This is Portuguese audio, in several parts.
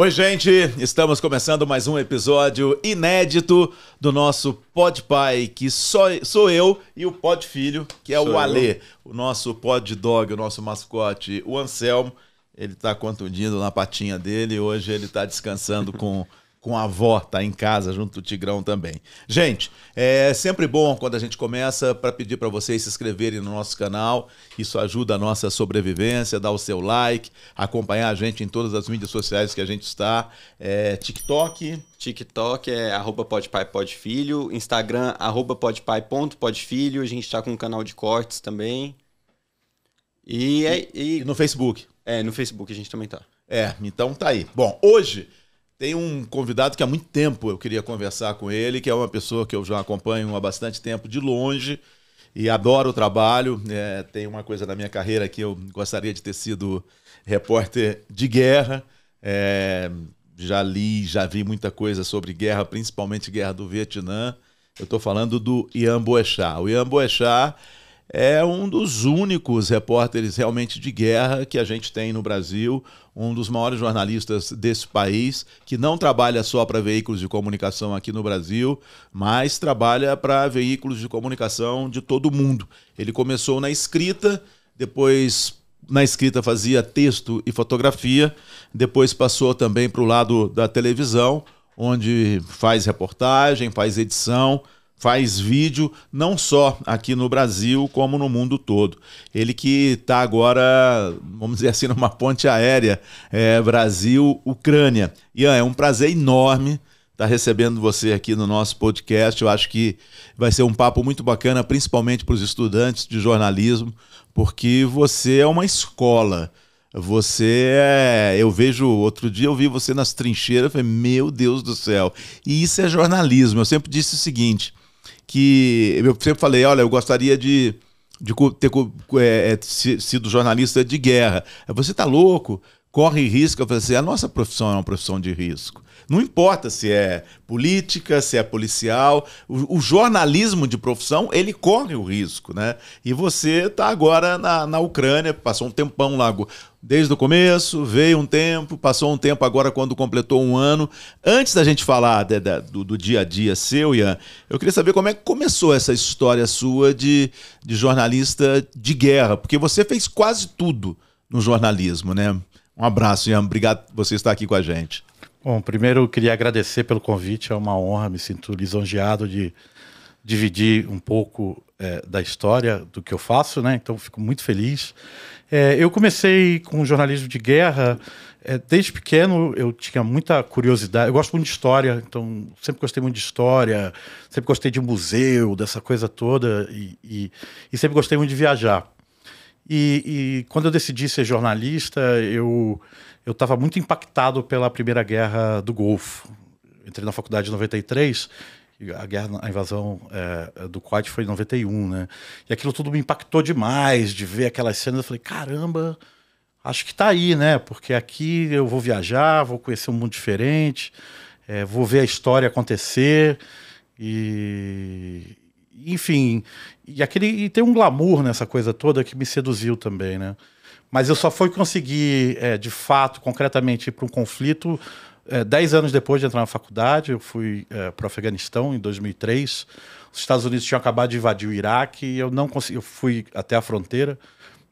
Oi, gente! Estamos começando mais um episódio inédito do nosso Pod Pai, que só sou eu e o Pod Filho, que é sou o Alê, o nosso Pod Dog, o nosso mascote, o Anselmo. Ele está contundindo na patinha dele, hoje ele está descansando com com a avó, tá em casa junto do Tigrão também. Gente, é sempre bom quando a gente começa para pedir para vocês se inscreverem no nosso canal. Isso ajuda a nossa sobrevivência, dar o seu like, acompanhar a gente em todas as mídias sociais que a gente está. É, TikTok. TikTok é arroba podpai.podfilho, Instagram arroba podpai.podfilho, a gente está com um canal de cortes também. É, e, e... e no Facebook. É, no Facebook a gente também tá. É, então tá aí. Bom, hoje tem um convidado que há muito tempo eu queria conversar com ele, que é uma pessoa que eu já acompanho há bastante tempo, de longe, e adoro o trabalho. É, tem uma coisa na minha carreira que eu gostaria de ter sido repórter de guerra. É, já li, já vi muita coisa sobre guerra, principalmente guerra do Vietnã. Eu estou falando do Ian Boechat. O Ian Boechat é um dos únicos repórteres realmente de guerra que a gente tem no Brasil, um dos maiores jornalistas desse país, que não trabalha só para veículos de comunicação aqui no Brasil, mas trabalha para veículos de comunicação de todo o mundo. Ele começou na escrita, depois na escrita fazia texto e fotografia, depois passou também para o lado da televisão, onde faz reportagem, faz edição faz vídeo não só aqui no Brasil, como no mundo todo. Ele que está agora, vamos dizer assim, numa ponte aérea é, Brasil-Ucrânia. Ian, é um prazer enorme estar tá recebendo você aqui no nosso podcast. Eu acho que vai ser um papo muito bacana, principalmente para os estudantes de jornalismo, porque você é uma escola. Você é. Eu vejo. Outro dia eu vi você nas trincheiras. Eu falei, meu Deus do céu. E isso é jornalismo. Eu sempre disse o seguinte: que eu sempre falei, olha, eu gostaria de, de ter é, é sido jornalista de guerra. Você está louco? Corre risco. Eu falei assim, a nossa profissão é uma profissão de risco. Não importa se é política, se é policial, o, o jornalismo de profissão, ele corre o risco, né? E você está agora na, na Ucrânia, passou um tempão lá, desde o começo, veio um tempo, passou um tempo agora quando completou um ano. Antes da gente falar de, de, do, do, dia a dia seu, Ian, eu queria saber como é que começou essa história sua de, de jornalista de guerra, porque você fez quase tudo no jornalismo, né? Um abraço, Ian. Obrigado por você estar aqui com a gente. Bom, primeiro eu queria agradecer pelo convite, é uma honra, me sinto lisonjeado de dividir um pouco é, da história do que eu faço, né? Então fico muito feliz. É, eu comecei com jornalismo de guerra. É, desde pequeno eu tinha muita curiosidade. Eu gosto muito de história, então sempre gostei muito de história, sempre gostei de museu, dessa coisa toda, e, e, e sempre gostei muito de viajar. E, e, quando eu decidi ser jornalista, eu eu estava muito impactado pela Primeira Guerra do Golfo. Entrei na faculdade em 93 a guerra, a invasão é, do Kuwait foi em 91, né? E aquilo tudo me impactou demais de ver aquelas cenas. Eu falei, caramba, acho que tá aí, né? Porque aqui eu vou viajar, vou conhecer um mundo diferente, é, vou ver a história acontecer e enfim, e aquele e tem um glamour nessa coisa toda que me seduziu também, né? Mas eu só fui conseguir, é, de fato, concretamente, ir para um conflito é, dez anos depois de entrar na faculdade. Eu fui é, para o Afeganistão em 2003. Os Estados Unidos tinham acabado de invadir o Iraque e eu não consegui. Eu fui até a fronteira,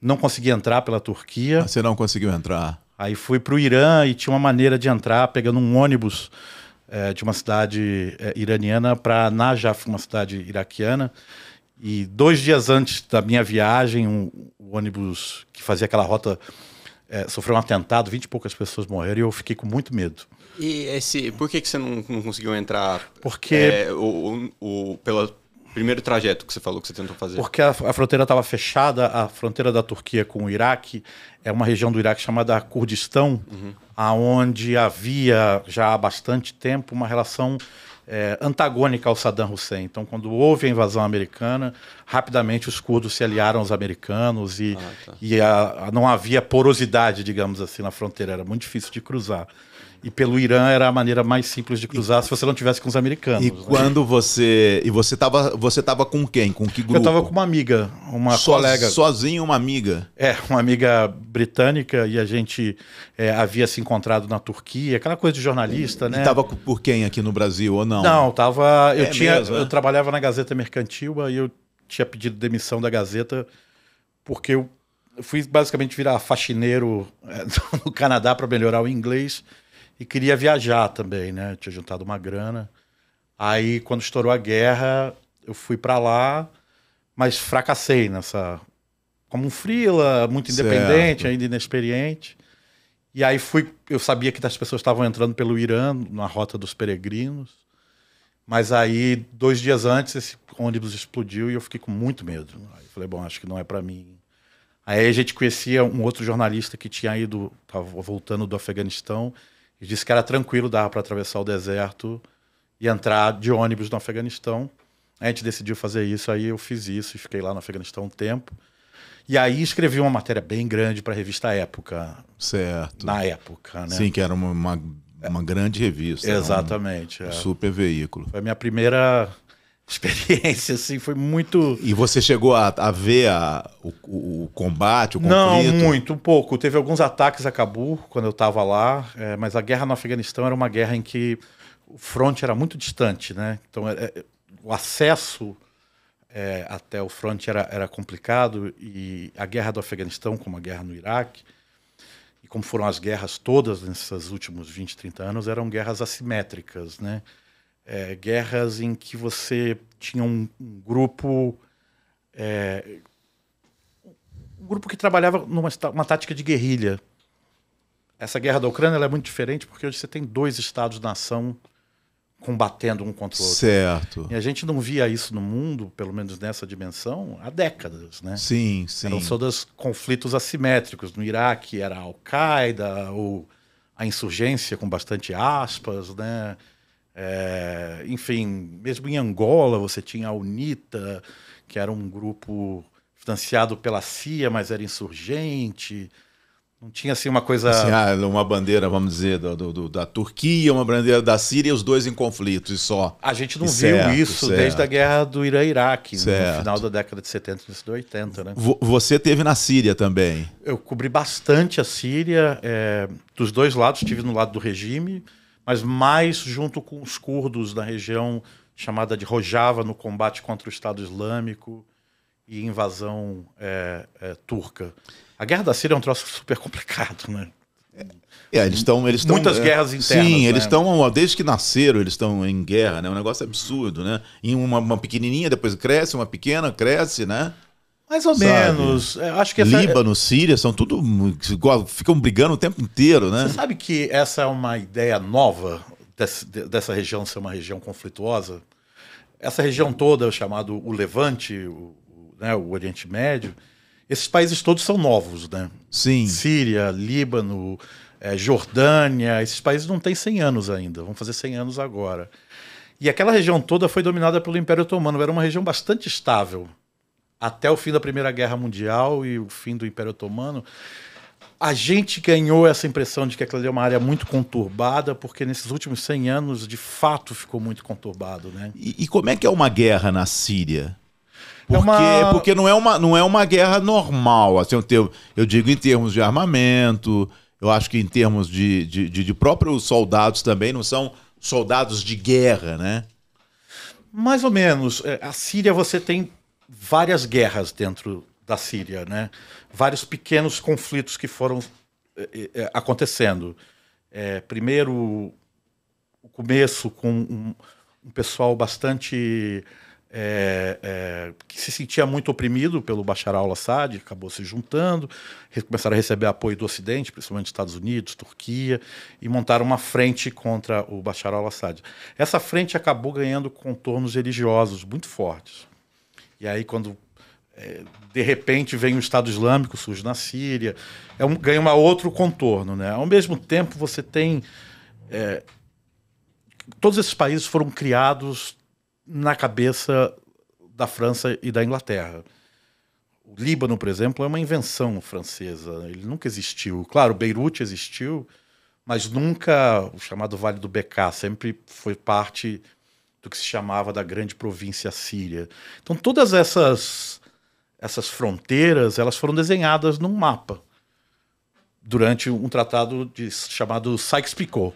não consegui entrar pela Turquia. Ah, você não conseguiu entrar? Aí fui para o Irã e tinha uma maneira de entrar pegando um ônibus é, de uma cidade é, iraniana para Najaf, uma cidade iraquiana. E dois dias antes da minha viagem, um, o ônibus que fazia aquela rota é, sofreu um atentado, vinte e poucas pessoas morreram e eu fiquei com muito medo. E esse, por que, que você não, não conseguiu entrar? Porque. É, o, o, o, pelo primeiro trajeto que você falou que você tentou fazer. Porque a, a fronteira estava fechada, a fronteira da Turquia com o Iraque é uma região do Iraque chamada Kurdistão, uhum. aonde havia já há bastante tempo uma relação é, antagônica ao Saddam Hussein. Então, quando houve a invasão americana, rapidamente os curdos se aliaram aos americanos e, ah, tá. e a, a, não havia porosidade, digamos assim, na fronteira. Era muito difícil de cruzar e pelo Irã era a maneira mais simples de cruzar e, se você não tivesse com os americanos. E né? quando você e você estava você tava com quem? Com que grupo? Eu estava com uma amiga, uma so, colega. Sozinho uma amiga. É, uma amiga britânica e a gente é, havia se encontrado na Turquia, aquela coisa de jornalista, e, né? Estava por quem aqui no Brasil ou não? Não, tava eu é tinha mesmo, eu é? trabalhava na Gazeta Mercantil e eu tinha pedido demissão da Gazeta porque eu fui basicamente virar faxineiro é, no Canadá para melhorar o inglês e queria viajar também, né? tinha juntado uma grana. Aí, quando estourou a guerra, eu fui para lá, mas fracassei nessa. Como um frila, muito independente, certo. ainda inexperiente. E aí fui. Eu sabia que as pessoas estavam entrando pelo Irã, na rota dos peregrinos. Mas aí, dois dias antes, esse ônibus explodiu e eu fiquei com muito medo. Aí falei, bom, acho que não é para mim. Aí a gente conhecia um outro jornalista que tinha ido, estava voltando do Afeganistão, e disse que era tranquilo, dava para atravessar o deserto e entrar de ônibus no Afeganistão. A gente decidiu fazer isso, aí eu fiz isso e fiquei lá no Afeganistão um tempo. E aí escrevi uma matéria bem grande para a revista Época. Certo. Na época, né? Sim, que era uma, uma, uma grande revista. Né? Exatamente. Um é. Super veículo. Foi a minha primeira experiência, assim, foi muito. E você chegou a, a ver a, o, o, combate, o conflito? Não, muito, um pouco. Teve alguns ataques a Cabu quando eu estava lá, é, mas a guerra no Afeganistão era uma guerra em que o fronte era muito distante, né? Então é, é o acesso é, até o fronte era, era complicado e a guerra do Afeganistão, como a guerra no Iraque, e como foram as guerras todas nesses últimos 20, 30 anos, eram guerras assimétricas, né? é, guerras em que você tinha um, um grupo. É, um grupo que trabalhava numa uma tática de guerrilha. Essa guerra da Ucrânia é muito diferente porque hoje você tem dois estados-nação combatendo um contra o outro. Certo. E a gente não via isso no mundo, pelo menos nessa dimensão, há décadas, né? Sim, sim. Eram dos conflitos assimétricos. No Iraque era a Al-Qaeda ou a insurgência com bastante aspas, né? É, enfim, mesmo em Angola você tinha a UNITA, que era um grupo financiado pela CIA, mas era insurgente. Não tinha assim uma coisa. Assim, ah, uma bandeira, vamos dizer, do, do, da Turquia, uma bandeira da Síria, os dois em conflito e só. A gente não viu isso certo. desde a guerra do Irã-Iraque, no final da década de 70, início de 80, né? Você teve na Síria também. Eu cobri bastante a Síria, é, dos dois lados, estive no lado do regime, mas mais junto com os curdos na região chamada de Rojava no combate contra o Estado Islâmico e invasão é, é, turca. A guerra da Síria é um troço super complicado, né? É, eles estão. Eles estão Muitas é, guerras internas. Sim, né? eles estão. Desde que nasceram, eles estão em guerra, né? Um negócio absurdo, né? Em uma, uma pequenininha, depois cresce, uma pequena cresce, né? Mais ou Sabe? menos. É, eu acho que essa... Líbano, Síria, são tudo. ficam brigando o tempo inteiro, né? Você sabe que essa é uma ideia nova desse, dessa região ser uma região conflituosa? Essa região toda, chamado o Levante, o, né, o Oriente Médio, esses países todos são novos, né? Sim. Síria, Líbano, é, Jordânia, esses países não têm 100 anos ainda, vão fazer 100 anos agora. E aquela região toda foi dominada pelo Império Otomano, era uma região bastante estável até o fim da Primeira Guerra Mundial e o fim do Império Otomano, a gente ganhou essa impressão de que aquela ali é uma área muito conturbada, porque nesses últimos 100 anos, de fato, ficou muito conturbado. Né? E, e como é que é uma guerra na Síria? Porque, é uma... porque não, é uma, não é uma guerra normal. Assim, eu, eu digo em termos de armamento, eu acho que em termos de, de, de, de próprios soldados também, não são soldados de guerra, né? Mais ou menos. É, a Síria você tem várias guerras dentro da Síria, né? Vários pequenos conflitos que foram é, acontecendo. É, primeiro, o começo com um, um pessoal bastante é, é, que se sentia muito oprimido pelo Bashar al-Assad, acabou se juntando, começaram a receber apoio do Ocidente, principalmente Estados Unidos, Turquia, e montaram uma frente contra o Bashar al-Assad. Essa frente acabou ganhando contornos religiosos muito fortes. E aí, quando é, de repente vem o Estado Islâmico, surge na Síria, é um, ganha um outro contorno. Né? Ao mesmo tempo, você tem. É, todos esses países foram criados na cabeça da França e da Inglaterra. O Líbano, por exemplo, é uma invenção francesa. Né? Ele nunca existiu. Claro, Beirute existiu, mas nunca o chamado Vale do Becá sempre foi parte do que se chamava da grande província síria. Então todas essas essas fronteiras, elas foram desenhadas num mapa durante um tratado de, chamado Sykes-Picot.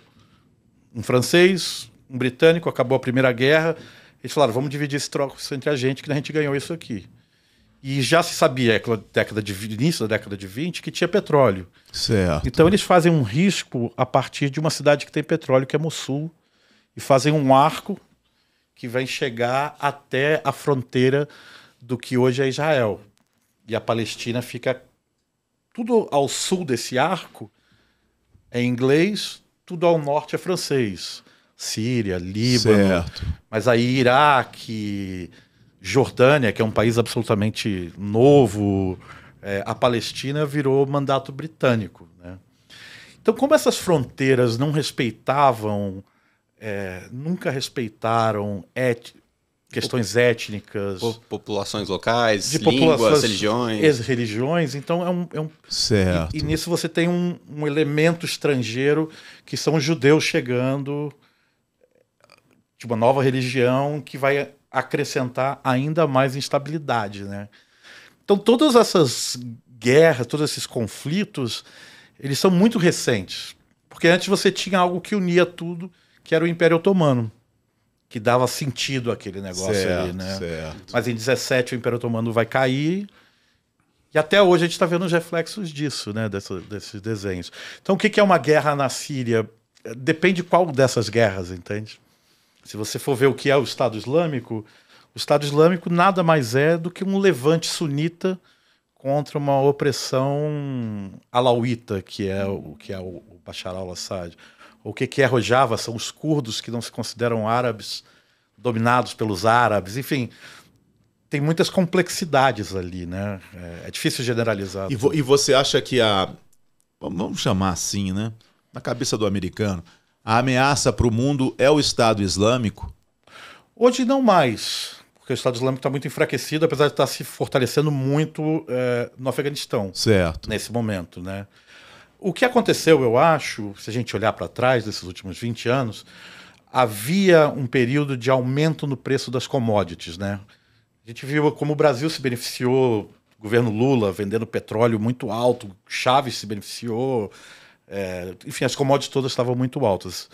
Um francês, um britânico, acabou a Primeira Guerra, eles falaram, vamos dividir esse troco entre a gente, que a gente ganhou isso aqui. E já se sabia, década de, início da década de 20, que tinha petróleo. Certo. Então eles fazem um risco a partir de uma cidade que tem petróleo, que é Mossul, e fazem um arco que vai chegar até a fronteira do que hoje é Israel. E a Palestina fica tudo ao sul desse arco é inglês, tudo ao norte é francês. Síria, Líbano. Certo. Mas aí Iraque, Jordânia, que é um país absolutamente novo, é, a Palestina virou mandato britânico. Né? Então, como essas fronteiras não respeitavam é, nunca respeitaram et, questões Pop étnicas. populações locais, de línguas, religiões religiões. religiões. Então é um. É um certo. E, e nisso você tem um, um, elemento estrangeiro que são os judeus chegando de uma nova religião que vai acrescentar ainda mais instabilidade, né? Então todas essas guerras, todos esses conflitos, eles são muito recentes, porque antes você tinha algo que unia tudo que era o Império Otomano, que dava sentido àquele negócio certo, ali, né? Certo. Mas em 17 o Império Otomano vai cair. E até hoje a gente está vendo os reflexos disso, né? desses desenhos. Então, o que, que é uma guerra na Síria? É, depende qual dessas guerras, entende? Se você for ver o que é o Estado Islâmico, o Estado Islâmico nada mais é do que um levante sunita contra uma opressão alauíta, que é o que é o Bashar al-Assad. O que, é Rojava? São os curdos que não se consideram árabes, dominados pelos árabes. Enfim, tem muitas complexidades ali, né? É, é difícil generalizar. E, vo e você acha que a. Vamos chamar assim, né? Na cabeça do americano, a ameaça para o mundo é o Estado Islâmico? Hoje não mais, porque o Estado Islâmico está muito enfraquecido, apesar de estar tá se fortalecendo muito é, no Afeganistão. Certo. Nesse momento, né? O que aconteceu, eu acho, se a gente olhar para trás desses últimos 20 anos, havia um período de aumento no preço das commodities, né? A gente viu como o Brasil se beneficiou, o governo Lula vendendo petróleo muito alto, Chaves se beneficiou, é, enfim, as commodities todas estavam muito altas.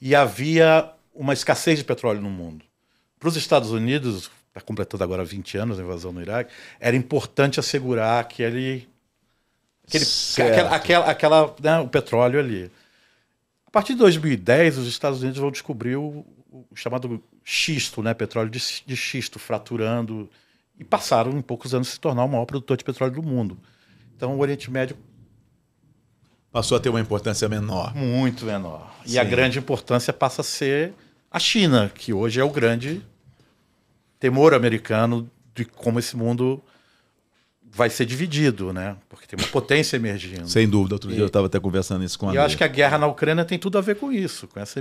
E havia uma escassez de petróleo no mundo. Para os Estados Unidos, está completando agora 20 anos a invasão no Iraque, era importante assegurar que ele Aquele, aquela, aquela, aquela né, o petróleo ali. A partir de 2010, os Estados Unidos vão descobrir o, o chamado xisto, né, petróleo de, de xisto, fraturando, e passaram em poucos anos a se tornar o maior produtor de petróleo do mundo. Então, o Oriente Médio passou a ter uma importância menor. Muito menor. Sim. E a grande importância passa a ser a China, que hoje é o grande temor americano de como esse mundo vai ser dividido, né? Porque tem uma potência emergindo. Sem dúvida. Outro e, dia eu estava até conversando isso com a E eu acho que a guerra na Ucrânia tem tudo a ver com isso, com essa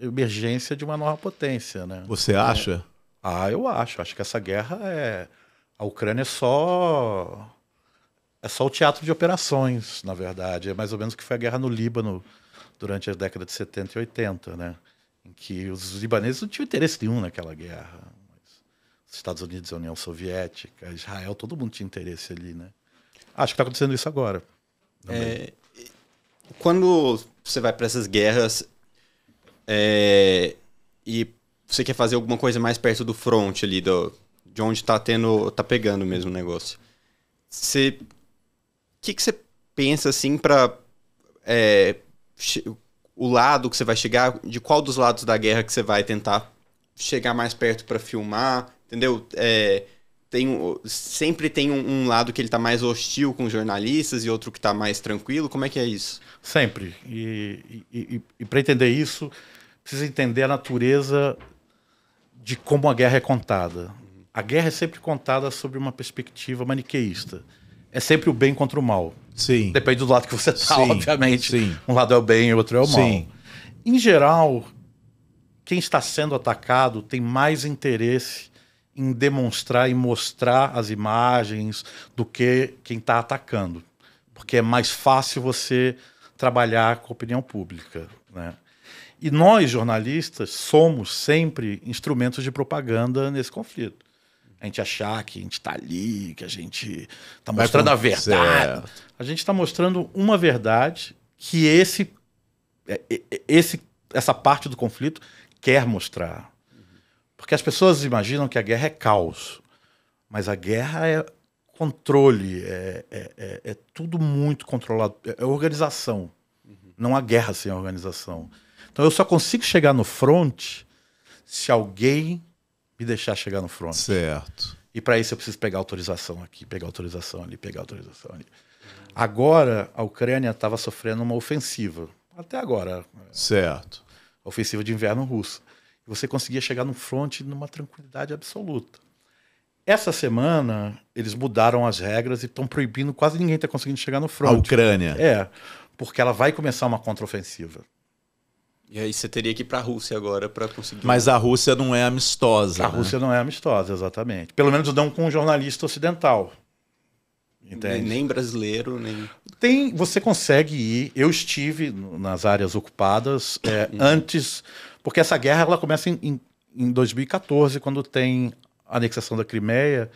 emergência de uma nova potência, né? Você é. acha? ah, eu acho. Acho que essa guerra é... A Ucrânia é só... É só o teatro de operações, na verdade. É mais ou menos o que foi a guerra no Líbano durante as décadas de 70 e 80, né? Em que os libaneses não tinham interesse nenhum naquela guerra. Estados Unidos, União Soviética, Israel, todo mundo tinha interesse ali, né? Acho que está acontecendo isso agora. É, quando você vai para essas guerras é, e você quer fazer alguma coisa mais perto do front ali, do, de onde está tendo, tá pegando mesmo o negócio, você, o que que você pensa assim para é, o lado que você vai chegar, de qual dos lados da guerra que você vai tentar chegar mais perto para filmar? entendeu? É, tem, sempre tem um, um, lado que ele tá mais hostil com jornalistas e outro que tá mais tranquilo. Como é que é isso? Sempre. E, e, e, e para entender isso, precisa entender a natureza de como a guerra é contada. A guerra é sempre contada sobre uma perspectiva maniqueísta. É sempre o bem contra o mal. Sim. Depende do lado que você está, obviamente. Sim. Um lado é o bem e o outro é o mal. Sim. Em geral, quem está sendo atacado tem mais interesse em demonstrar e mostrar as imagens do que quem está atacando. Porque é mais fácil você trabalhar com a opinião pública. Né? E nós, jornalistas, somos sempre instrumentos de propaganda nesse conflito. A gente achar que a gente está ali, que a gente está mostrando a verdade. Certo. A gente está mostrando uma verdade que esse, é, é, é, esse, essa parte do conflito quer mostrar. Porque as pessoas imaginam que a guerra é caos, mas a guerra é controle, é, é, é, é tudo muito controlado, é, é organização. Uhum. Não há guerra sem organização. Então eu só consigo chegar no front se alguém me deixar chegar no front. Certo. E para isso eu preciso pegar autorização aqui, pegar autorização ali, pegar autorização ali. Agora a Ucrânia estava sofrendo uma ofensiva, até agora. É, certo. Ofensiva de inverno russo você conseguia chegar no front numa tranquilidade absoluta. Essa semana, eles mudaram as regras e estão proibindo, quase ninguém está conseguindo chegar no front. A Ucrânia. É, porque ela vai começar uma contraofensiva. E aí você teria que ir para a Rússia agora para conseguir. Mas a Rússia não é amistosa. A né? Rússia não é amistosa, exatamente. Pelo menos não com um jornalista ocidental. Entende? Nem brasileiro, nem. Tem, você consegue ir. Eu estive nas áreas ocupadas é, uhum. antes porque essa guerra ela começa em, em, em 2014, quando tem a anexação da Crimeia,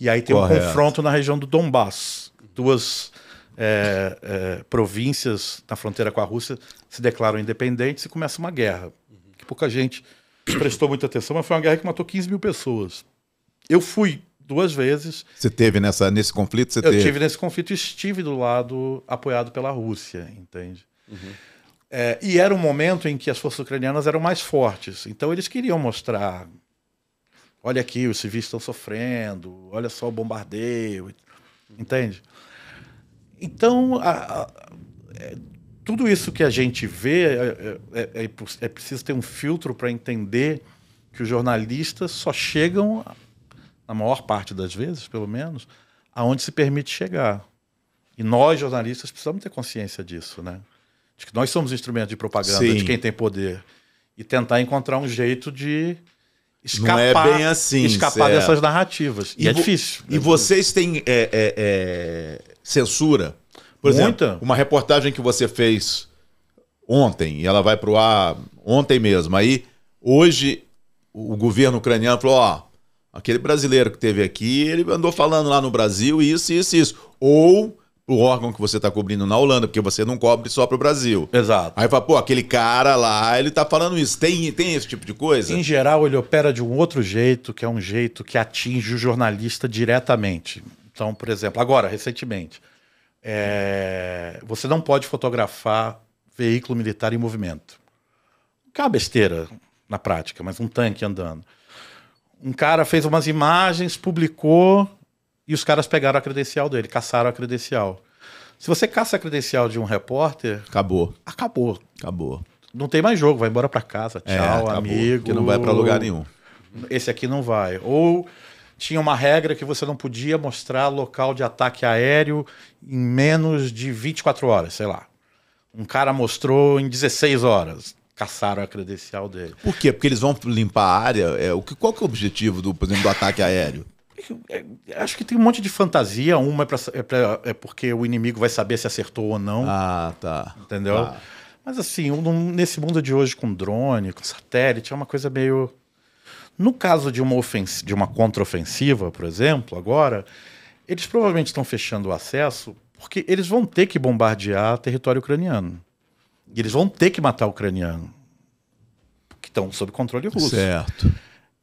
e aí tem Correto. um confronto na região do Donbass. Duas é, é, províncias na fronteira com a Rússia se declaram independentes e começa uma guerra. Que pouca gente prestou muita atenção, mas foi uma guerra que matou 15 mil pessoas. Eu fui duas vezes. Você teve nessa, nesse conflito? eu teve? tive nesse conflito e estive do lado apoiado pela Rússia, entende? Uhum. É, e era um momento em que as forças ucranianas eram mais fortes. Então eles queriam mostrar: olha aqui, os civis estão sofrendo, olha só o bombardeio. Entende? Então, a, a, é, tudo isso que a gente vê, é, é, é preciso ter um filtro para entender que os jornalistas só chegam, na maior parte das vezes, pelo menos, aonde se permite chegar. E nós, jornalistas, precisamos ter consciência disso, né? de que nós somos instrumentos de propaganda Sim. de quem tem poder e tentar encontrar um jeito de escapar, Não é bem assim, escapar certo. dessas narrativas. E, e é difícil. E é vocês têm é, é, é, censura? Por Muita. exemplo, uma reportagem que você fez ontem, e ela vai para o ar ontem mesmo. Aí, hoje, o governo ucraniano falou: ó, aquele brasileiro que teve aqui, ele andou falando lá no Brasil isso, isso, isso. Ou o órgão que você está cobrindo na Holanda, porque você não cobre só para o Brasil. Exato. Aí fala, pô, aquele cara lá, ele está falando isso. Tem, tem esse tipo de coisa? Em geral, ele opera de um outro jeito, que é um jeito que atinge o jornalista diretamente. Então, por exemplo, agora, recentemente, é... você não pode fotografar veículo militar em movimento. é uma besteira na prática, mas um tanque andando. Um cara fez umas imagens, publicou e os caras pegaram a credencial dele, caçaram a credencial. Se você caça a credencial de um repórter. Acabou. Acabou. Acabou. Não tem mais jogo, vai embora para casa. É, Tchau, é, amigo. Que não vai para lugar nenhum. Esse aqui não vai. Ou tinha uma regra que você não podia mostrar local de ataque aéreo em menos de 24 horas, sei lá. Um cara mostrou em 16 horas. Caçaram a credencial dele. Por quê? Porque eles vão limpar a área. É, o que, qual que é o objetivo, do, por exemplo, do ataque aéreo? É, é, acho que tem um monte de fantasia. Uma é, pra, é, pra, é porque o inimigo vai saber se acertou ou não. Ah, tá. Entendeu? Tá. Mas assim, um, nesse mundo de hoje com drone, com satélite, é uma coisa meio. No caso de uma, ofens... de uma contraofensiva, por exemplo, agora, eles provavelmente estão fechando o acesso porque eles vão ter que bombardear território ucraniano. E eles vão ter que matar o ucraniano. Que estão sob controle russo. Certo.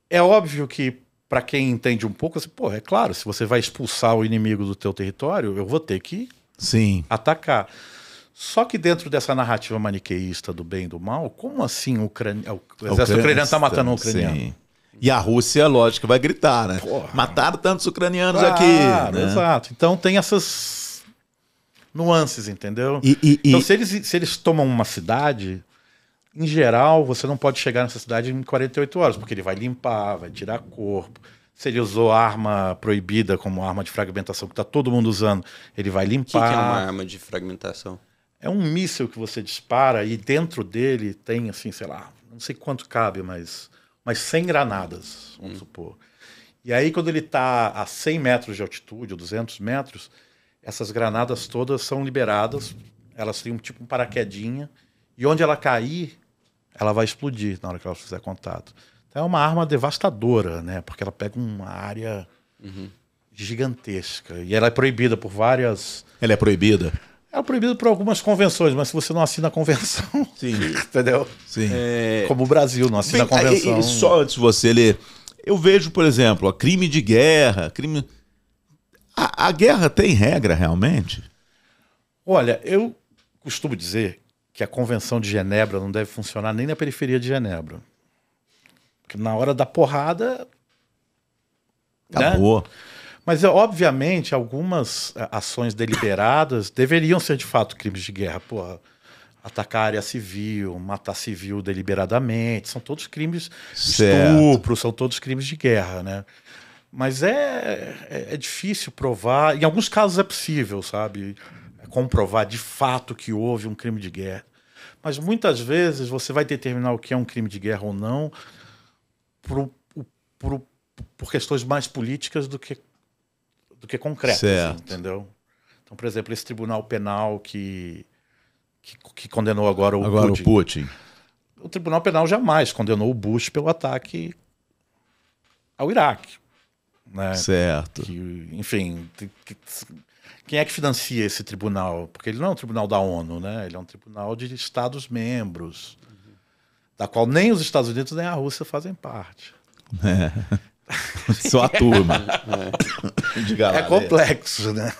É óbvio que para quem entende um pouco, assim, pô, é claro, se você vai expulsar o inimigo do teu território, eu vou ter que Sim. atacar. Só que dentro dessa narrativa maniqueísta do bem e do mal, como assim o, o exército ucraniano está matando o ucraniano? Sim. E a Rússia, lógico, vai gritar, né? Porra. Mataram tantos ucranianos claro, aqui. Né? Exato. Então tem essas nuances, entendeu? E, e, então, e... se eles, se eles tomam uma cidade, em geral, você não pode chegar nessa cidade em 48 horas, porque ele vai limpar, vai tirar corpo. Se ele usou arma proibida como arma de fragmentação que está todo mundo usando, ele vai limpar. O que, que é uma arma de fragmentação? É um míssil que você dispara e dentro dele tem, assim, sei lá, não sei quanto cabe, mas mas 100 granadas, vamos hum. supor. E aí, quando ele está a 100 metros de altitude, ou 200 metros, essas granadas todas são liberadas, elas têm um tipo um paraquedinha, e onde ela cair, ela vai explodir na hora que ela fizer contato. Então é uma arma devastadora, né? Porque ela pega uma área uhum. gigantesca. E ela é proibida por várias. Ela é proibida? Ela é proibida por algumas convenções, mas se você não assina a convenção. Sim. entendeu? Sim. É... Como o Brasil não assina Bem, a convenção. E, só antes de você ler. Eu vejo, por exemplo, ó, crime de guerra, crime. A, a guerra tem regra realmente? Olha, eu costumo dizer que a Convenção de Genebra não deve funcionar nem na periferia de Genebra. Porque na hora da porrada. Né? Acabou. Né? Mas, é, obviamente, algumas é, ações deliberadas deveriam ser de fato crimes de guerra. Porra, atacar área civil, matar civil deliberadamente, são todos crimes certo. estupro, são todos crimes de guerra, né? Mas é, é, é, difícil provar. Em alguns casos é possível, sabe? comprovar de fato que houve um crime de guerra. Mas muitas vezes você vai determinar o que é um crime de guerra ou não por, por questões mais políticas do que, do que concretas, certo. entendeu? Então, por exemplo, esse tribunal penal que, que, que condenou agora o agora Putin, o Putin. O tribunal penal jamais condenou o Bush pelo ataque ao Iraque. Né? Certo. Que, enfim, quem é que financia esse tribunal? Porque ele não é um tribunal da ONU, né? Ele é um tribunal de Estados-membros, uhum. da qual nem os Estados Unidos nem a Rússia fazem parte. É. Só a turma. é, é né? complexo, né?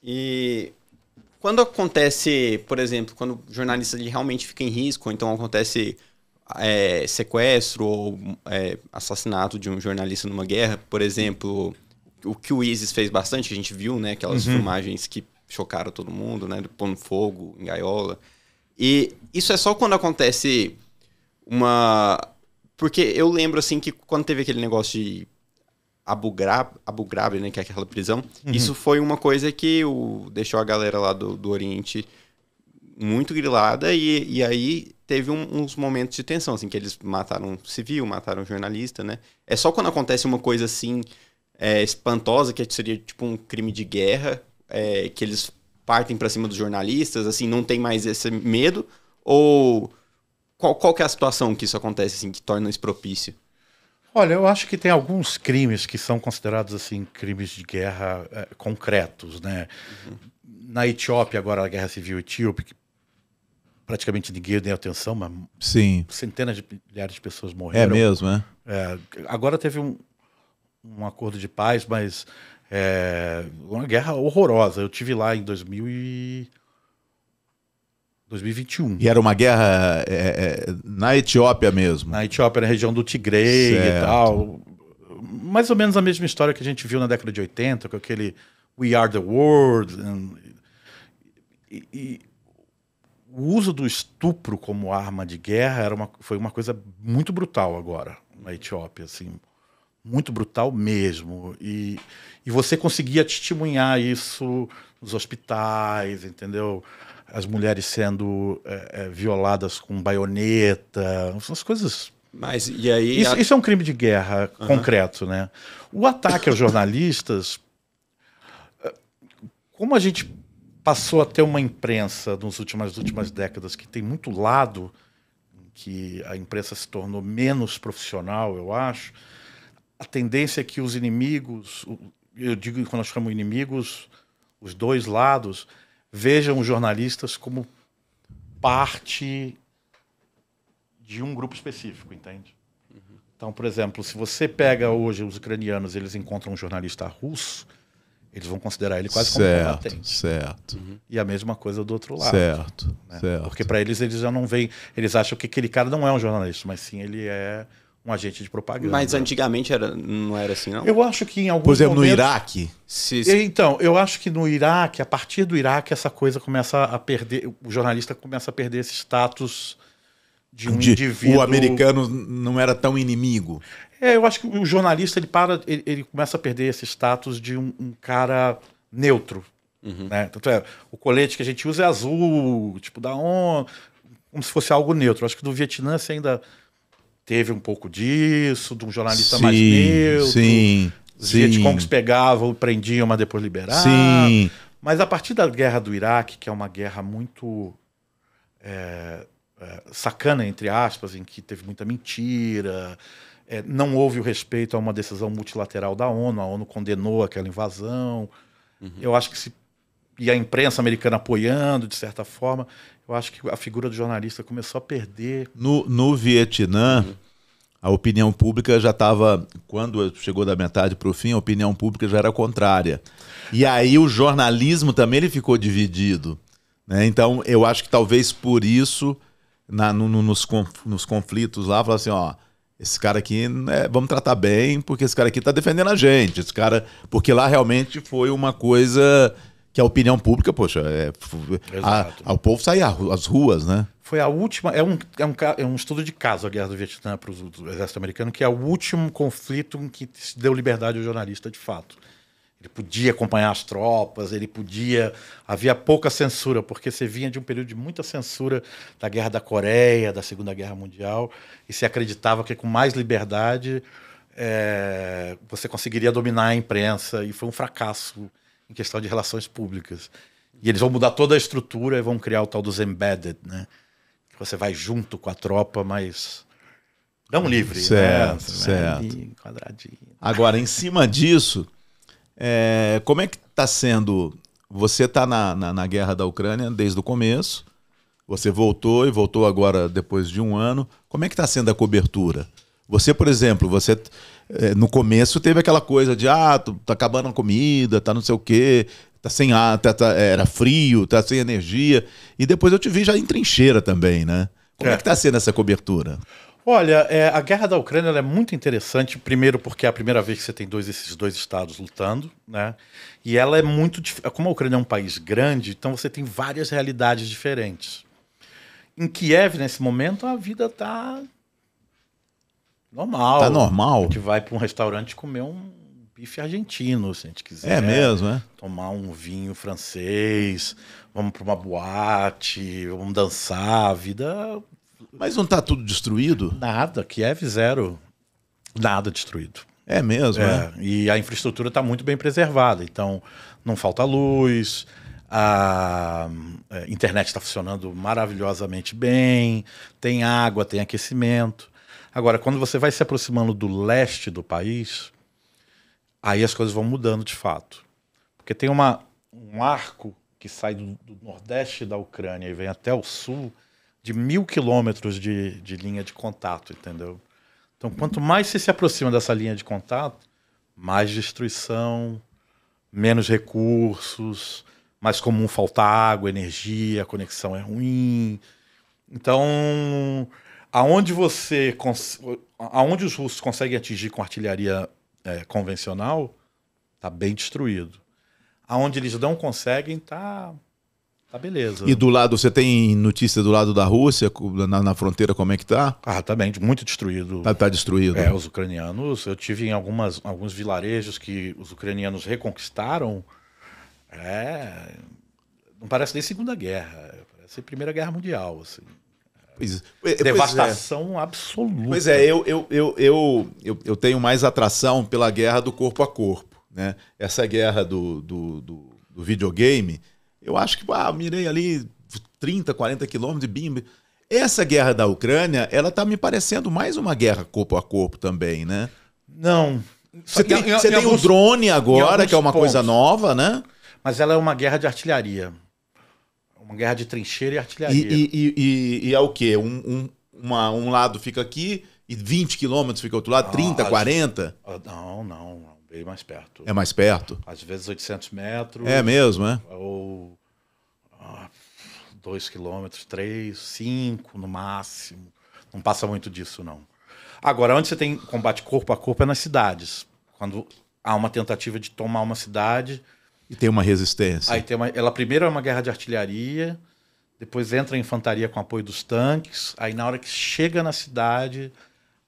E quando acontece, por exemplo, quando o jornalista realmente fica em risco, então acontece é, sequestro ou é, assassinato de um jornalista numa guerra, por exemplo, o que o Isis fez bastante, a gente viu, né? Aquelas uhum. filmagens que chocaram todo mundo, né? Pondo fogo em gaiola. E isso é só quando acontece uma. Porque eu lembro, assim, que quando teve aquele negócio de Abu Ghraib, Abu Ghraib né? Que é aquela prisão. Uhum. Isso foi uma coisa que o... deixou a galera lá do, do Oriente muito grilada. E, e aí teve um, uns momentos de tensão, assim, que eles mataram um civil, mataram um jornalista, né? É só quando acontece uma coisa assim é, espantosa, que seria tipo um crime de guerra, é, que eles partem para cima dos jornalistas, assim, não tem mais esse medo? Ou qual, qual que é a situação que isso acontece, assim, que torna isso propício? Olha, eu acho que tem alguns crimes que são considerados assim crimes de guerra é, concretos, né? Uhum. Na Etiópia agora a guerra civil etíope, que praticamente ninguém deu atenção, mas Sim. centenas de milhares de pessoas morreram. É mesmo, É, é agora teve um, um acordo de paz, mas é, uma guerra horrorosa. Eu tive lá em 2000 e... 2021. E era uma guerra é, é, na Etiópia mesmo? Na Etiópia, na região do Tigre e tal. Mais ou menos a mesma história que a gente viu na década de 80, com aquele We Are the World. And... E, e, o uso do estupro como arma de guerra era uma, foi uma coisa muito brutal agora na Etiópia. Assim muito brutal mesmo. E, e você conseguia testemunhar isso nos hospitais, entendeu? As mulheres sendo é, é, violadas com baioneta, essas coisas. Mas e aí. Isso, a... isso é um crime de guerra uhum. concreto, né? O ataque aos jornalistas. Como a gente passou a ter uma imprensa nas últimas, últimas décadas que tem muito lado, que a imprensa se tornou menos profissional, eu acho a tendência é que os inimigos, eu digo quando nós chamamos inimigos, os dois lados, vejam os jornalistas como parte de um grupo específico, entende? Então, por exemplo, se você pega hoje os ucranianos, eles encontram um jornalista russo, eles vão considerar ele quase certo, como combatente. Certo. Certo. Uhum. E a mesma coisa do outro lado. Certo. Né? certo. Porque para eles eles já não veem, eles acham que aquele cara não é um jornalista, mas sim ele é um agente de propaganda. Mas antigamente era, não era assim, não? Eu acho que em alguns Por exemplo, momentos... no Iraque. Se, se... Então, eu acho que no Iraque, a partir do Iraque, essa coisa começa a perder. O jornalista começa a perder esse status de um de, indivíduo. O americano não era tão inimigo. É, eu acho que o jornalista ele para, ele, ele começa a perder esse status de um, um cara neutro. Uhum. Né? Tanto é, o colete que a gente usa é azul, tipo, da ONU como se fosse algo neutro. Eu acho que do Vietnã você ainda teve um pouco disso, de um jornalista sim, mais neutro. Sim. Os Vietcongs pegavam, prendiam, mas depois liberavam. Sim. Mas a partir da guerra do Iraque, que é uma guerra muito é, é, sacana, entre aspas, em que teve muita mentira, é, não houve o respeito a uma decisão multilateral da ONU, a ONU condenou aquela invasão. Uhum. Eu acho que se e a imprensa americana apoiando, de certa forma, eu acho que a figura do jornalista começou a perder. No, no Vietnã, a opinião pública já estava, quando chegou da metade para o fim, a opinião pública já era contrária. E aí o jornalismo também ele ficou dividido. Né? Então, eu acho que talvez por isso, na, no, no, nos, nos conflitos lá, falaram assim, ó, esse cara aqui né, vamos tratar bem, porque esse cara aqui está defendendo a gente. Esse cara, porque lá realmente foi uma coisa que a opinião pública, poxa, é, a, povo sair às ruas, né? Foi a última, é um, é um, é um estudo de caso a guerra do Vietnã para o exército americano, que é o último conflito em que se deu liberdade ao jornalista de fato. Ele podia acompanhar as tropas, ele podia. Havia pouca censura, porque você vinha de um período de muita censura da Guerra da Coreia, da Segunda Guerra Mundial, e se acreditava que com mais liberdade é, você conseguiria dominar a imprensa, e foi um fracasso em questão de relações públicas. E eles vão mudar toda a estrutura e vão criar o tal dos embedded, né? Que você vai junto com a tropa, mas não livre. Certo, né? certo. Ali, quadradinho. Agora, em cima disso, é, como é que está sendo? Você está na, na, na guerra da Ucrânia desde o começo, você voltou e voltou agora depois de um ano. Como é que está sendo a cobertura? Você, por exemplo, você é, no começo teve aquela coisa de ah, tá acabando a comida, tá não sei o quê, tá sem ar, tá, tá, é, era frio, tá sem energia. E depois eu te vi já em trincheira também, né? Como é, é que tá sendo essa cobertura? Olha, é, a guerra da Ucrânia é muito interessante, primeiro porque é a primeira vez que você tem dois, esses dois estados lutando, né? E ela é muito. Como a Ucrânia é um país grande, então você tem várias realidades diferentes. Em Kiev, nesse momento, a vida está Normal. Tá normal. A gente vai para um restaurante comer um bife argentino, se a gente quiser. É mesmo, é? Tomar um vinho francês, vamos para uma boate, vamos dançar, a vida. Mas não tá tudo destruído? Nada, Kiev é zero. Nada destruído. É mesmo, é. é? E a infraestrutura está muito bem preservada, então não falta luz, a é, internet está funcionando maravilhosamente bem, tem água, tem aquecimento. Agora, quando você vai se aproximando do leste do país, aí as coisas vão mudando de fato. Porque tem uma, um arco que sai do, do nordeste da Ucrânia e vem até o sul de mil quilômetros de, de linha de contato, entendeu? Então, quanto mais você se aproxima dessa linha de contato, mais destruição, menos recursos, mais comum faltar água, energia, a conexão é ruim. Então, aonde você cons... aonde os russos conseguem atingir com artilharia é, convencional está bem destruído aonde eles não conseguem tá tá beleza e do lado você tem notícia do lado da Rússia na, na fronteira como é que tá ah tá bem muito destruído tá, tá destruído é os ucranianos eu tive em algumas alguns vilarejos que os ucranianos reconquistaram é não parece nem segunda guerra parece primeira guerra mundial assim Pois, é, é, é. Devastação é. absoluta. Pois é, eu, eu, eu, eu, eu, tenho mais atração pela guerra do corpo a corpo. Né? Essa guerra do, do, do, do videogame, eu acho que ah, mirei ali 30, 40 quilômetros de bimbe. Essa guerra da Ucrânia, ela está me parecendo mais uma guerra corpo a corpo também, né? Não. Você tem, em, você em tem alguns, o drone agora, que é uma pontos. coisa nova, né? Mas ela é uma guerra de artilharia. Uma guerra de trincheira e artilharia. E, e, e, e é o quê? Um, um, uma, um lado fica aqui e 20 quilômetros fica outro lado? Ah, ah, não, 30, 40? Não, não, Bem mais perto. É mais perto? Às vezes 800 metros. É mesmo, é? Ou 2 ah, quilômetros, 3, 5 no máximo. Não passa muito disso, não. Agora, onde você tem combate corpo a corpo é nas cidades. Quando há uma tentativa de tomar uma cidade e tem uma resistência. Aí tem uma, ela primeiro é uma guerra de artilharia, depois entra a infantaria com apoio dos tanques, aí na hora que chega na cidade,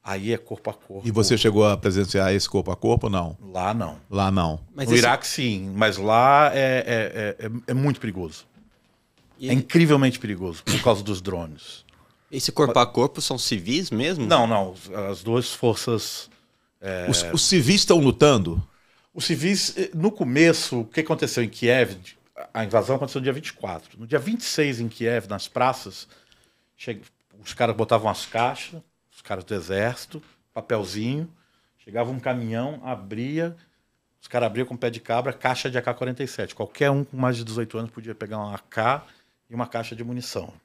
aí é corpo a corpo. E você chegou a presenciar esse corpo a corpo ou não? Lá não. Lá não. Mas no esse... Iraque sim, mas lá é, é, é, é, é muito perigoso. E... É incrivelmente perigoso por causa dos drones. Esse corpo a corpo são civis mesmo? Não, não. As duas forças. É... Os, os civis estão lutando? Os civis, eh, no começo, o que aconteceu em Kiev, a invasão aconteceu no dia 24. No dia 26, em Kiev, nas praças, chega, os caras botavam as caixas, os caras do exército, papelzinho, chegava um caminhão, abria, os caras abriam com o pé de cabra, caixa de AK-47. Qualquer um com mais de 18 anos podia pegar uma AK e uma caixa de munição.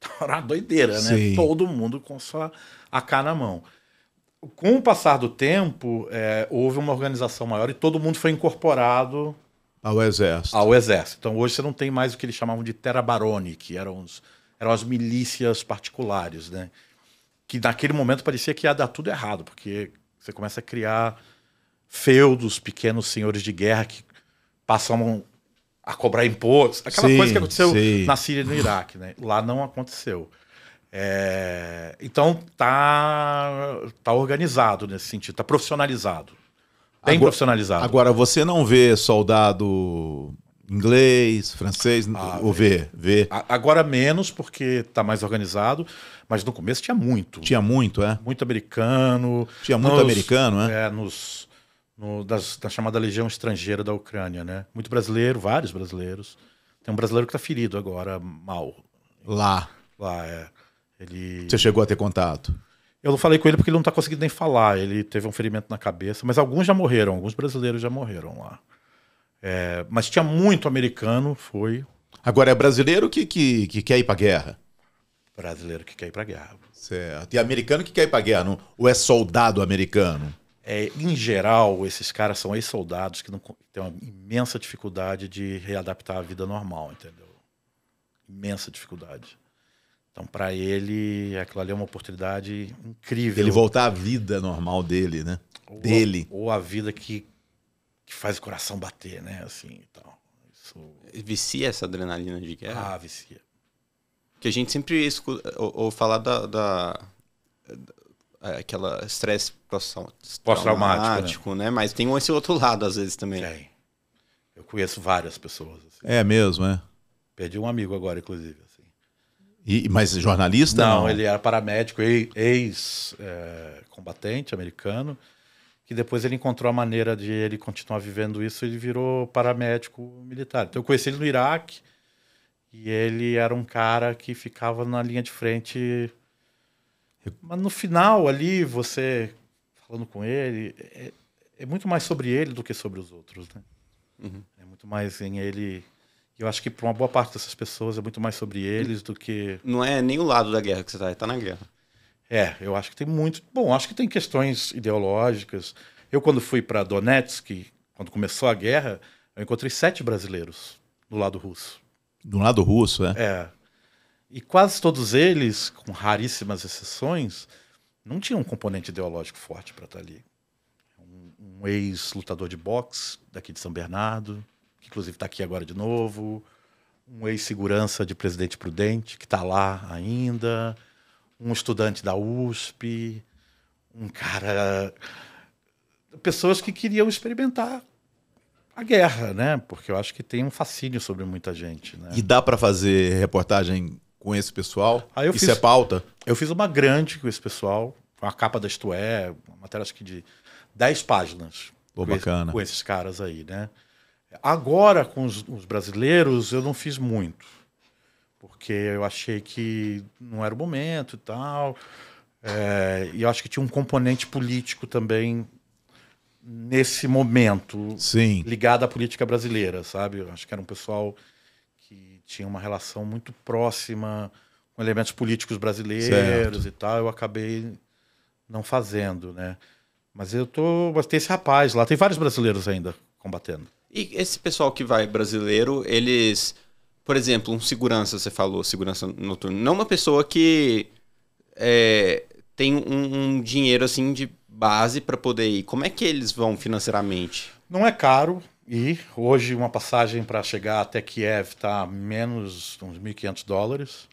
Então, era uma doideira, né? Sim. Todo mundo com sua AK na mão com o passar do tempo, é, houve uma organização maior e todo mundo foi incorporado ao exército. Ao exército. Então hoje você não tem mais o que eles chamavam de terabarone, que eram, os, eram as milícias particulares, né? Que naquele momento parecia que ia dar tudo errado, porque você começa a criar feudos, pequenos senhores de guerra que passam a cobrar impostos, aquela sim, coisa que aconteceu sim. na Síria e no Iraque, né? Lá não aconteceu. É, então tá, tá organizado nesse sentido, tá profissionalizado. Bem agora, profissionalizado. Agora, você não vê soldado inglês, francês, ah, ou vê, vê? Agora menos, porque tá mais organizado, mas no começo tinha muito. Tinha muito, é? Muito americano. Tinha muito nos, americano, é? É, nos, no, das, da chamada Legião Estrangeira da Ucrânia, né? Muito brasileiro, vários brasileiros. Tem um brasileiro que tá ferido agora, mal. Lá. Lá, é. Ele... Você chegou a ter contato? Eu não falei com ele porque ele não está conseguindo nem falar. Ele teve um ferimento na cabeça, mas alguns já morreram, alguns brasileiros já morreram lá. É, mas tinha muito americano, foi. Agora é brasileiro que, que, que quer ir para guerra? Brasileiro que quer ir para guerra. Certo. E americano que quer ir para guerra, não? ou é soldado americano? É, em geral, esses caras são ex-soldados que não, têm uma imensa dificuldade de readaptar à vida normal, entendeu? Imensa dificuldade. Então, para ele, aquilo ali é uma oportunidade incrível. Ele voltar à vida normal dele, né? Ou dele. A, ou a vida que, que faz o coração bater, né? Assim, então, isso... Vicia essa adrenalina de guerra? Ah, vicia. Que a gente sempre escuta, ou, ou falar da, da, da é, aquela estresse pós-traumático, né? né? Mas tem esse outro lado às vezes também. Tem. Eu conheço várias pessoas. Assim. É mesmo, é? Perdi um amigo agora, inclusive. E, mas jornalista? Não, não, ele era paramédico, ex-combatente americano, que depois ele encontrou a maneira de ele continuar vivendo isso, ele virou paramédico militar. Então eu conheci ele no Iraque, e ele era um cara que ficava na linha de frente. Mas no final ali, você falando com ele, é, é muito mais sobre ele do que sobre os outros, né? Uhum. É muito mais em ele eu acho que para uma boa parte dessas pessoas é muito mais sobre eles do que. Não é nem o lado da guerra que você está, está é, na guerra. É, eu acho que tem muito. Bom, acho que tem questões ideológicas. Eu, quando fui para Donetsk, quando começou a guerra, eu encontrei sete brasileiros do lado russo. Do lado russo, é? É. E quase todos eles, com raríssimas exceções, não tinham um componente ideológico forte para estar tá ali. Um, um ex-lutador de boxe daqui de São Bernardo que inclusive está aqui agora de novo, um ex-segurança de Presidente Prudente, que está lá ainda, um estudante da USP, um cara. Pessoas que queriam experimentar a guerra, né? Porque eu acho que tem um fascínio sobre muita gente. Né? E dá para fazer reportagem com esse pessoal? Ah, Isso fiz, é pauta? Eu fiz uma grande com esse pessoal, com a capa da Isto É, uma matéria acho que de 10 páginas. Pô, com, bacana. Esse, com esses caras aí, né? Agora, com os, os brasileiros, eu não fiz muito, porque eu achei que não era o momento e tal. É, e eu acho que tinha um componente político também nesse momento Sim. ligado à política brasileira, sabe? Eu acho que era um pessoal que tinha uma relação muito próxima com elementos políticos brasileiros certo. e tal. Eu acabei não fazendo, né? Mas eu tô, mas tem esse rapaz lá, tem vários brasileiros ainda combatendo. E esse pessoal que vai brasileiro, eles. Por exemplo, um segurança, você falou, segurança noturno. Não uma pessoa que é, tem um, um dinheiro assim de base para poder ir. Como é que eles vão financeiramente? Não é caro, e hoje uma passagem para chegar até Kiev está menos uns 1.500 dólares.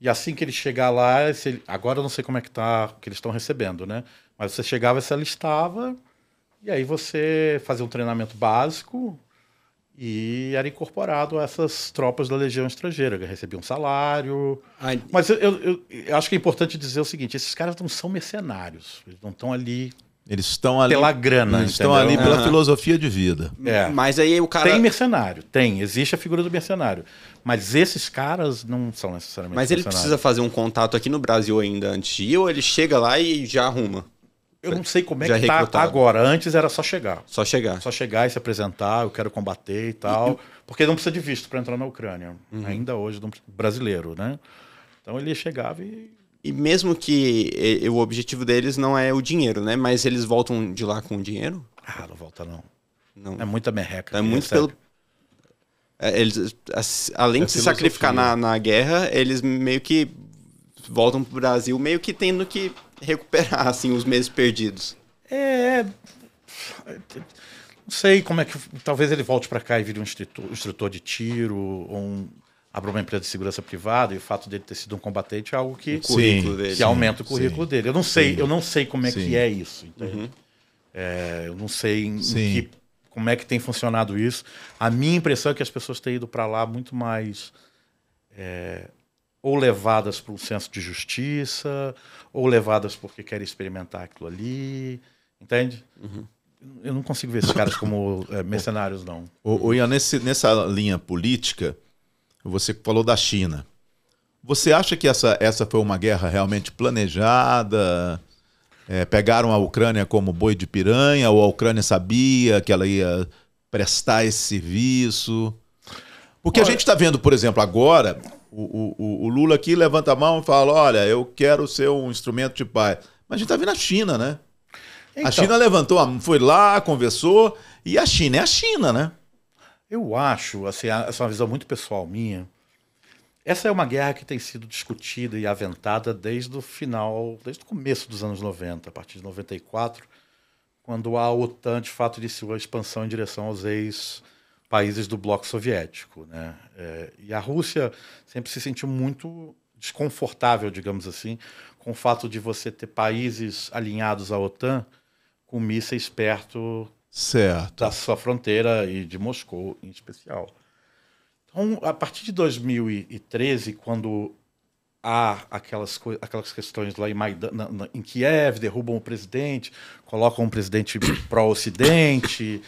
E assim que ele chegar lá, ele... agora eu não sei como é que tá, que eles estão recebendo, né? Mas você chegava, você alistava e aí você fazia um treinamento básico e era incorporado a essas tropas da Legião Estrangeira, que um salário. Ai. Mas eu, eu, eu, acho que é importante dizer o seguinte: esses caras não são mercenários, eles não estão ali. Eles estão ali. Pela grana. Eles estão ali pela uhum. filosofia de vida. É. Mas aí o cara. Tem mercenário, tem. Existe a figura do mercenário. Mas esses caras não são necessariamente. Mas ele precisa fazer um contato aqui no Brasil ainda antes de ir, ou ele chega lá e já arruma? Eu não sei como é Já que tá agora. Antes era só chegar. Só chegar. Só chegar e se apresentar, eu quero combater e tal. Porque não precisa de visto para entrar na Ucrânia. Uhum. Ainda hoje, brasileiro, né? Então ele chegava e. E mesmo que e, o objetivo deles não é o dinheiro, né? Mas eles voltam de lá com o dinheiro? Ah, não volta não. não. É muita merreca. É, é muito recebe. pelo. É, eles, além é de se sacrificar na, na guerra, eles meio que voltam pro Brasil, meio que tendo que recuperar assim os meses perdidos. É, é, não sei como é que talvez ele volte para cá e vire um instrutor, instrutor de tiro ou um, abra uma empresa de segurança privada e o fato dele ter sido um combatente é algo que, o currículo sim, dele, que aumenta o currículo sim, dele. Eu não sei, sim, eu não sei como é que é isso. Uhum. É, eu não sei em que, como é que tem funcionado isso. A minha impressão é que as pessoas têm ido para lá muito mais é, ou levadas para um senso de justiça ou levadas porque querem experimentar aquilo ali, entende? Uhum. Eu não consigo ver esses caras como é, mercenários, não. Ô, Ian, nesse, nessa linha política, você falou da China. Você acha que essa, essa foi uma guerra realmente planejada? É, pegaram a Ucrânia como boi de piranha, ou a Ucrânia sabia que ela ia prestar esse serviço? O que a gente está vendo, por exemplo, agora, o, o, o, Lula aqui levanta a mão e fala: olha, eu quero ser um instrumento de paz. Mas a gente está vindo a China, né? Então, a China levantou, foi lá, conversou, e a China é a China, né? Eu acho, assim, essa é uma visão muito pessoal minha. Essa é uma guerra que tem sido discutida e aventada desde o final, desde o começo dos anos 90, a partir de 94, quando a OTAN de fato iniciou a expansão em direção aos ex países do bloco soviético. Né? É, e a Rússia sempre se sentiu muito desconfortável, digamos assim, com o fato de você ter países alinhados à OTAN com mísseis perto certo. da sua fronteira e de Moscou em especial. Então, a partir de 2013, quando há aquelas, aquelas questões lá em, Maidan, na, na, em Kiev, derrubam o presidente, colocam um presidente pró-Ocidente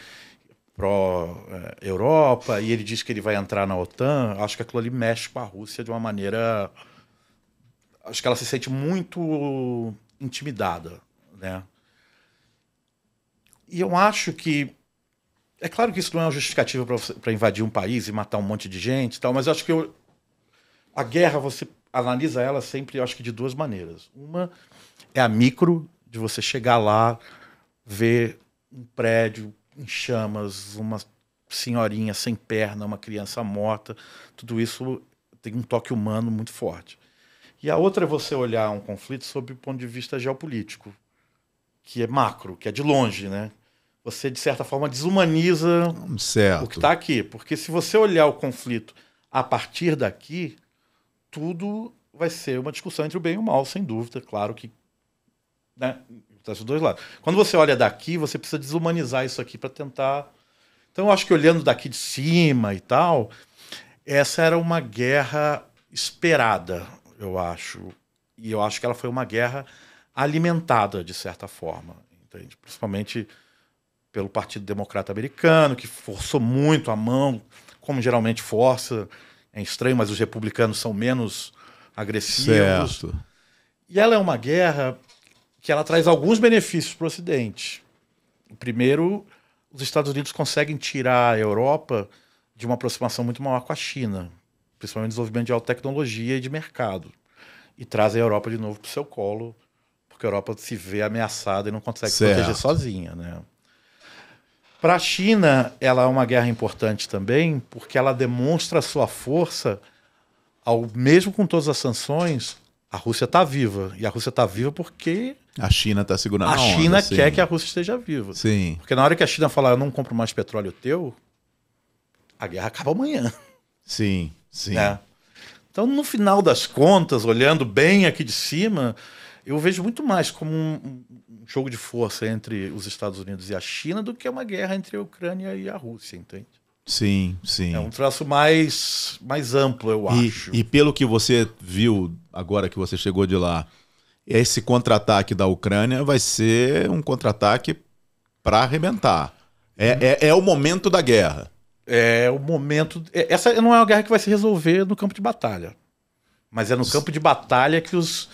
pró-Europa, e ele diz que ele vai entrar na OTAN, acho que aquilo ali mexe com a Rússia de uma maneira. Acho que ela se sente muito intimidada, né? E eu acho que. É claro que isso não é uma justificativa para invadir um país e matar um monte de gente e tal, mas eu acho que eu, a guerra, você analisa ela sempre, eu acho que de duas maneiras. Uma é a micro, de você chegar lá, ver um prédio em chamas, uma senhorinha sem perna, uma criança morta, tudo isso tem um toque humano muito forte. E a outra é você olhar um conflito sob o ponto de vista geopolítico, que é macro, que é de longe, né? Você, de certa forma, desumaniza certo. o que está aqui. Porque se você olhar o conflito a partir daqui, tudo vai ser uma discussão entre o bem e o mal, sem dúvida. Claro que né, Tá dos dois lados. Quando você olha daqui, você precisa desumanizar isso aqui para tentar. Então, eu acho que olhando daqui de cima e tal, essa era uma guerra esperada, eu acho. E eu acho que ela foi uma guerra alimentada, de certa forma. Entende? Principalmente pelo Partido Democrata Americano, que forçou muito a mão, como geralmente força. É estranho, mas os republicanos são menos agressivos. Certo. E ela é uma guerra que ela traz alguns benefícios para o Ocidente. Primeiro, os Estados Unidos conseguem tirar a Europa de uma aproximação muito maior com a China, principalmente no desenvolvimento de alta tecnologia e de mercado, e trazem a Europa de novo para o seu colo, porque a Europa se vê ameaçada e não consegue certo. proteger sozinha, né? Para a China, ela é uma guerra importante também, porque ela demonstra a sua força, ao mesmo com todas as sanções, a Rússia está viva. E a Rússia está viva porque. A China está segurando a A China onda, quer sim. que a Rússia esteja viva. Sim. Porque na hora que a China falar, eu não compro mais petróleo teu, a guerra acaba amanhã. Sim, sim. É. Então, no final das contas, olhando bem aqui de cima, eu vejo muito mais como um jogo de força entre os Estados Unidos e a China do que uma guerra entre a Ucrânia e a Rússia, entende? Sim, sim. É um traço mais, mais amplo, eu e, acho. E pelo que você viu agora que você chegou de lá, esse contra-ataque da Ucrânia vai ser um contra-ataque para arrebentar. É, uhum. é, é, o momento da guerra. É o momento. É, essa não é uma guerra que vai se resolver no campo de batalha. Mas é no campo de batalha que os,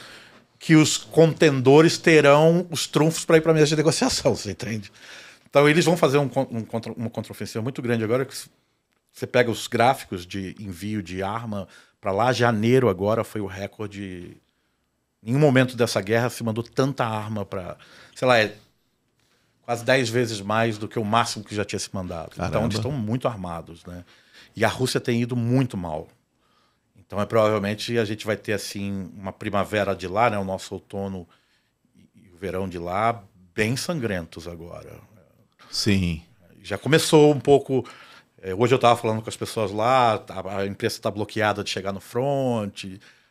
que os contendores terão os trunfos para ir para a mesa de negociação, você entende? Então eles vão fazer um, um contra, uma contraofensiva muito grande agora. Que você pega os gráficos de envio de arma para lá. Janeiro agora foi o recorde. Em um momento dessa guerra se mandou tanta arma para, sei lá, é quase 10 vezes mais do que o máximo que já tinha se mandado. Então, Caramba. Então eles estão muito armados, né? E a Rússia tem ido muito mal. Então é provavelmente a gente vai ter assim uma primavera de lá, né, o nosso outono e o verão de lá bem sangrentos agora. Sim. Já começou um pouco. É, hoje eu estava falando com as pessoas lá, tá, a imprensa está bloqueada de chegar no front,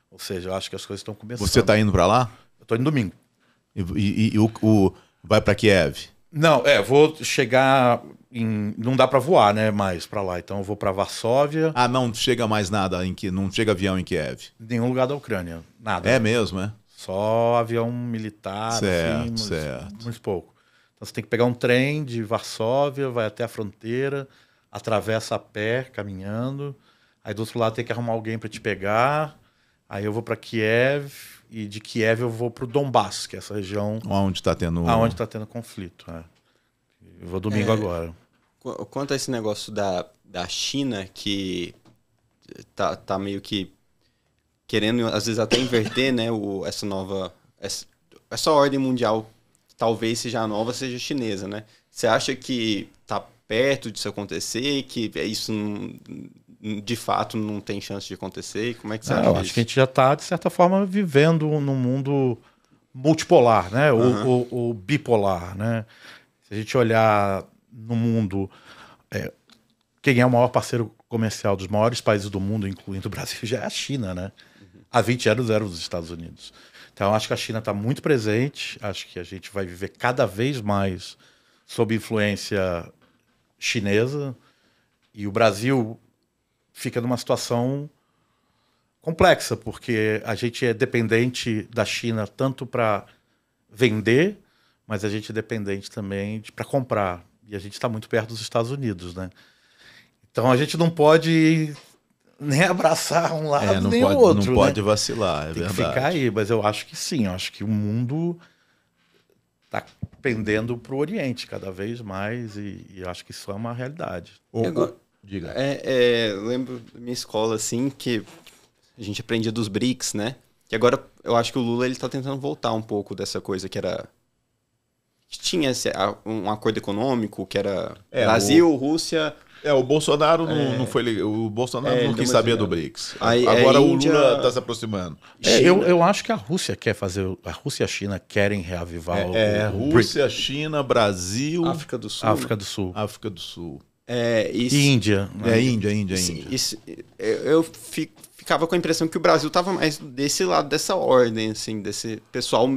ou seja, eu acho que as coisas estão começando. Você está indo para lá? Eu estou indo domingo. E, e, e o, o, vai para Kiev? Não, é, vou chegar em, não dá para voar, né, mais para lá. Então eu vou para Varsóvia. Ah, não chega mais nada em que não chega avião em Kiev. Nenhum lugar da Ucrânia, nada. É mesmo, é? Só avião militar, certo, assim, certo. muito pouco você tem que pegar um trem de Varsóvia, vai até a fronteira, atravessa a pé, caminhando. Aí do outro lado tem que arrumar alguém para te pegar. Aí eu vou para Kiev e de Kiev eu vou para o Donbass, que é essa região onde está tendo aonde está tendo conflito. É. Eu vou domingo é, agora. Quanto a esse negócio da, da China que tá, tá meio que querendo às vezes até inverter, né, o, essa nova essa, essa ordem mundial talvez seja a nova, seja chinesa, né? Você acha que está perto disso acontecer, que é isso de fato não tem chance de acontecer? Como é que você acha? Eu acho isso? que a gente já está, de certa forma, vivendo num mundo multipolar, né? Uhum. Ou, ou, ou, bipolar, né? Se a gente olhar no mundo, é, quem é o maior parceiro comercial dos maiores países do mundo, incluindo o Brasil, já é a China, né? Há 20 anos eram os Estados Unidos. Então, acho que a China está muito presente, acho que a gente vai viver cada vez mais sob influência chinesa e o Brasil fica numa situação complexa, porque a gente é dependente da China tanto para vender, mas a gente é dependente também de, para comprar. E a gente está muito perto dos Estados Unidos, né? Então a gente não pode nem abraçar um lado é, nem pode, o outro. Não né? pode vacilar, é Tem verdade. Que ficar aí, mas eu acho que sim, eu acho que o mundo está pendendo para o Oriente cada vez mais e, e, acho que isso é uma realidade. Ou, Agora, diga. É, é, lembro da minha escola assim que a gente aprendia dos BRICS, né? E agora eu acho que o Lula ele está tentando voltar um pouco dessa coisa que era tinha esse, um acordo econômico que era é, Brasil, o... Rússia, é, o Bolsonaro não, é. não foi. O Bolsonaro é, não quis saber do BRICS. Aí, é Agora o Índia... Lula está se aproximando. É, eu, eu acho que a Rússia quer fazer. A Rússia e a China querem reavivar é, o. É, o Rússia, BRICS. China, Brasil. África do Sul. África do Sul. África do Sul. É, isso... Índia. Né? É, Índia, Índia, Índia. Isso, eu ficava com a impressão que o Brasil estava mais desse lado dessa ordem, assim, desse pessoal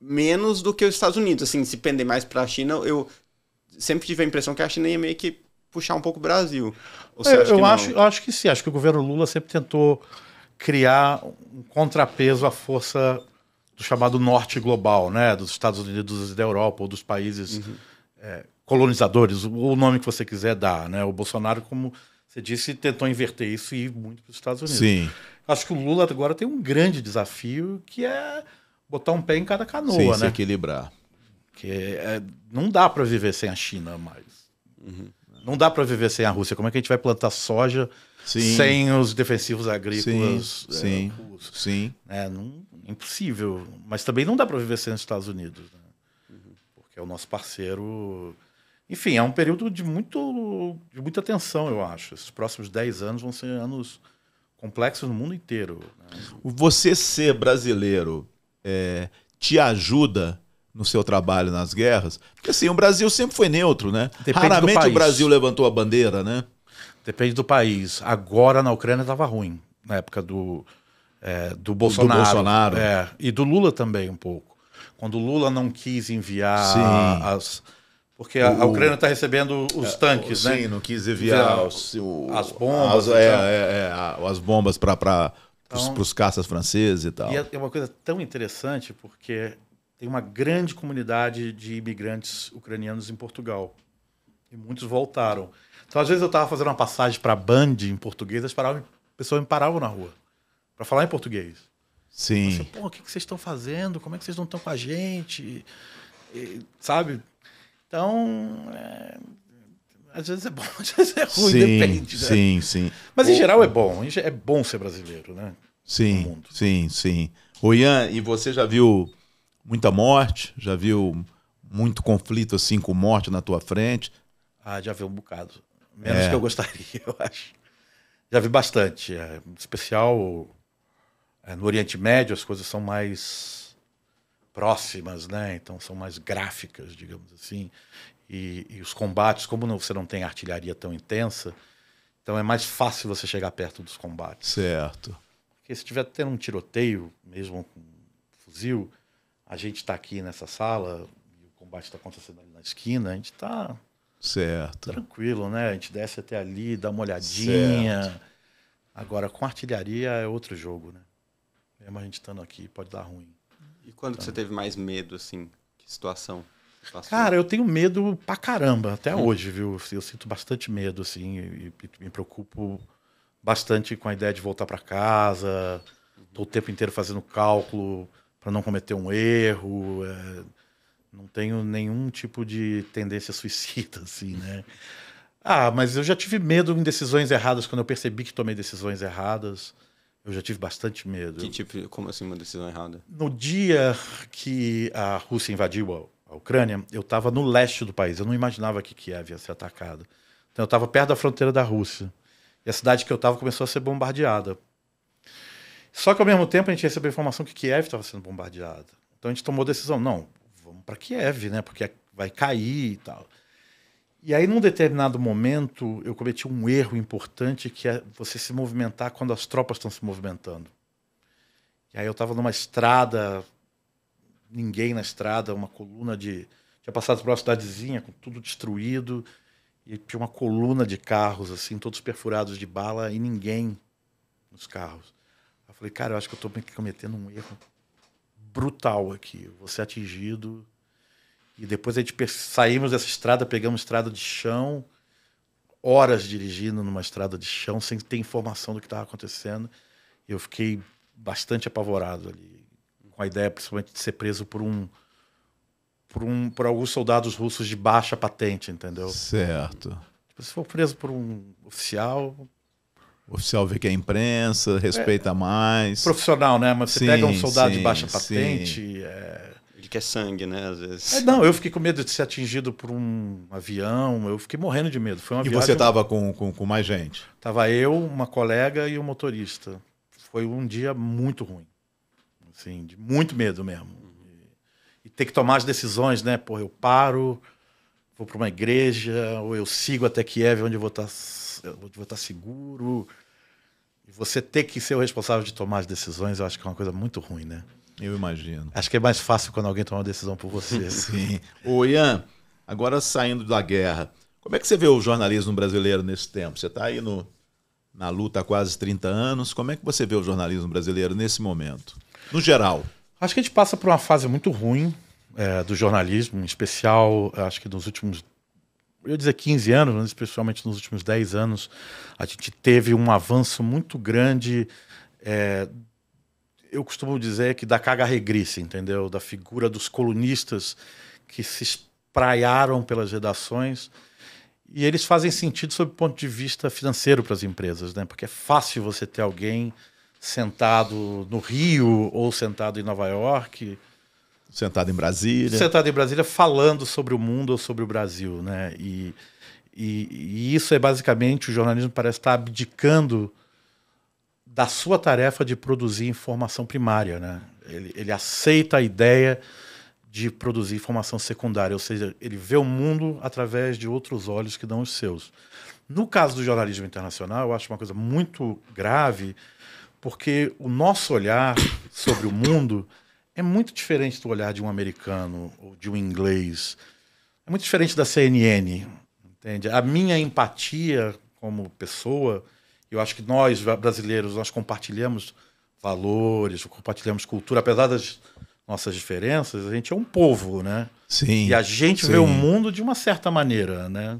menos do que os Estados Unidos. Assim, se pender mais para a China, eu sempre tive a impressão que a China ia meio que puxar um pouco o Brasil. É, eu, eu acho, eu acho que sim. Acho que o governo Lula sempre tentou criar um contrapeso à força do chamado norte global, né? Dos Estados Unidos e da Europa, ou dos países uhum. é, colonizadores, o nome que você quiser dar, né? O Bolsonaro, como você disse, tentou inverter isso e ir muito para os Estados Unidos. Sim. Acho que o Lula agora tem um grande desafio que é botar um pé em cada canoa, Sem né? Se equilibrar. Que é, é não dá para viver sem a China mais. Uhum. Não dá para viver sem a Rússia. Como é que a gente vai plantar soja sim. sem os defensivos agrícolas? Sim, é, sim. sim. É, não, impossível. Mas também não dá para viver sem os Estados Unidos, né? Uhum. porque é o nosso parceiro. Enfim, é um período de, muito, de muita tensão, eu acho. Esses próximos 10 anos vão ser anos complexos no mundo inteiro. Né? Você ser brasileiro é, te ajuda no seu trabalho nas guerras? Porque assim, o Brasil sempre foi neutro, né? Depende Raramente o Brasil levantou a bandeira, né? Depende do país. Agora na Ucrânia estava ruim, na época do, é, do Bolsonaro. Do Bolsonaro. É, e do Lula também um pouco. Quando o Lula não quis enviar Sim. as. Porque a, o, a Ucrânia está recebendo os é, tanques, né? Sim, não quis enviar o, as bombas. As, é, então. é, é as bombas para então, os caças franceses e tal. E é, é uma coisa tão interessante, porque tem uma grande comunidade de imigrantes ucranianos em Portugal. E muitos voltaram. Então, às vezes, eu estava fazendo uma passagem para a Band em português, as pessoas me paravam na rua para falar em português. Sim. Você, assim, Pô, o que, vocês estão fazendo? Como é que vocês não estão com a gente? E, sabe? Então, é... às vezes é bom, às vezes é ruim, sim, depende. Né? Sim, sim. Mas, em geral, é bom. É bom ser brasileiro, né? Sim, sim, sim. O Ian, e você já viu muita morte? Já viu muito conflito assim com morte na tua frente? Ah, já vi um bocado. Menos é. que eu gostaria, eu acho. Já vi bastante. É, em especial é, no Oriente Médio, as coisas são mais próximas, né? Então são mais gráficas, digamos assim. E, e os combates, como não, você não tem artilharia tão intensa, então é mais fácil você chegar perto dos combates. Certo. Porque se tiver tendo um tiroteio, mesmo com um fuzil, a gente está aqui nessa sala, e o combate está acontecendo ali na esquina, a gente está certo. tranquilo, né? A gente desce até ali, dá uma olhadinha. Certo. Agora, com artilharia é outro jogo, né? Mesmo a gente estando aqui, pode dar ruim. E quando então... você teve mais medo, assim? Que situação? Passou? Cara, eu tenho medo pra caramba, até hum. hoje, viu? Eu sinto bastante medo, assim, e, e me preocupo bastante com a ideia de voltar para casa. Estou Tô o tempo inteiro fazendo cálculo, para não cometer um erro. É, não tenho nenhum tipo de tendência suicida, assim, né? Ah, mas eu já tive medo em decisões erradas quando eu percebi que tomei decisões erradas. Eu já tive bastante medo. Que tipo, como assim uma decisão errada? No dia que a Rússia invadiu a Ucrânia, eu estava no leste do país. Eu não imaginava que Kiev ia ser atacado. Então eu estava perto da fronteira da Rússia. E a cidade que eu estava começou a ser bombardeada só que ao mesmo tempo a gente recebeu a informação que Kiev estava sendo bombardeada. Então a gente tomou a decisão, não, vamos para Kiev, né? Porque é, vai cair e tal. E aí, num determinado momento, eu cometi um erro importante que é você se movimentar quando as tropas estão se movimentando. E aí eu estava numa estrada, ninguém na estrada, uma coluna de. Tinha passado por uma cidadezinha com tudo destruído, e tinha uma coluna de carros, assim, todos perfurados de bala, e ninguém nos carros. Eu falei, cara, eu acho que eu estou cometendo um erro brutal aqui. vou ser atingido. E depois a gente saímos dessa estrada, pegamos estrada de chão, horas dirigindo numa estrada de chão, sem ter informação do que estava acontecendo. Eu fiquei bastante apavorado ali, com a ideia principalmente de ser preso por um por, um, por alguns soldados russos de baixa patente, entendeu? Certo. Tipo, se for preso por um oficial, o oficial vê que é imprensa, respeita é, mais. Profissional, né? Mas você pega um soldado sim, de baixa patente. É... Ele quer sangue, né? Às vezes. É, não, eu fiquei com medo de ser atingido por um avião, eu fiquei morrendo de medo. Foi uma e viagem... você estava com, com, com, mais gente? Tava eu, uma colega e o um motorista. Foi um dia muito ruim. Assim, de muito medo mesmo. E, e ter que tomar as decisões, né? Porra, eu paro, vou para uma igreja, ou eu sigo até Kiev, onde eu vou estar eu vou estar seguro. E você ter que ser o responsável de tomar as decisões, eu acho que é uma coisa muito ruim, né? Eu imagino. Acho que é mais fácil quando alguém toma uma decisão por você. Assim. Sim. Ô, Ian, agora saindo da guerra, como é que você vê o jornalismo brasileiro nesse tempo? Você está aí no, na luta há quase 30 anos. Como é que você vê o jornalismo brasileiro nesse momento? No geral. Acho que a gente passa por uma fase muito ruim é, do jornalismo, em especial, acho que nos últimos eu dizer 15 anos, mas especialmente nos últimos 10 anos, a gente teve um avanço muito grande. É, eu costumo dizer que da caga regrisse, entendeu? Da figura dos colunistas que se espraiaram pelas redações. E eles fazem sentido sob o ponto de vista financeiro para as empresas, né? Porque é fácil você ter alguém sentado no Rio ou sentado em Nova York Sentado em Brasília. Sentado em Brasília falando sobre o mundo ou sobre o Brasil, né? E, e, e, isso é basicamente o jornalismo parece estar abdicando da sua tarefa de produzir informação primária, né? Ele, ele aceita a ideia de produzir informação secundária, ou seja, ele vê o mundo através de outros olhos que não os seus. No caso do jornalismo internacional, eu acho uma coisa muito grave, porque o nosso olhar sobre o mundo é muito diferente do olhar de um americano ou de um inglês. É muito diferente da CNN, entende? A minha empatia como pessoa, eu acho que nós brasileiros nós compartilhamos valores, compartilhamos cultura, apesar das nossas diferenças, a gente é um povo, né? Sim. E a gente sim. vê o mundo de uma certa maneira, né?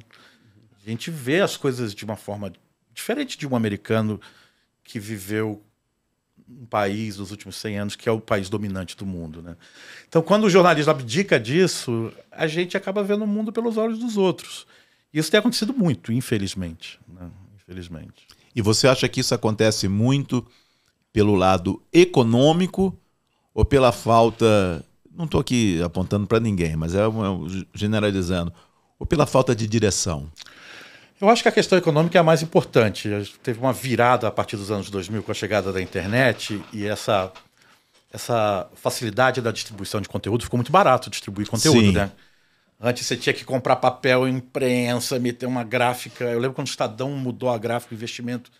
A gente vê as coisas de uma forma diferente de um americano que viveu um país nos últimos 100 anos que é o país dominante do mundo. Né? Então, quando o jornalismo abdica disso, a gente acaba vendo o mundo pelos olhos dos outros. Isso tem acontecido muito, infelizmente. Né? Infelizmente. E você acha que isso acontece muito pelo lado econômico ou pela falta. Não estou aqui apontando para ninguém, mas é, é generalizando. Ou pela falta de direção? Eu acho que a questão econômica é a mais importante. Teve uma virada a partir dos anos 2000 com a chegada da internet e essa, essa facilidade da distribuição de conteúdo. Ficou muito barato distribuir conteúdo, Sim. né? Antes você tinha que comprar papel, imprensa, meter uma gráfica. Eu lembro quando o Estadão mudou a gráfica, investimento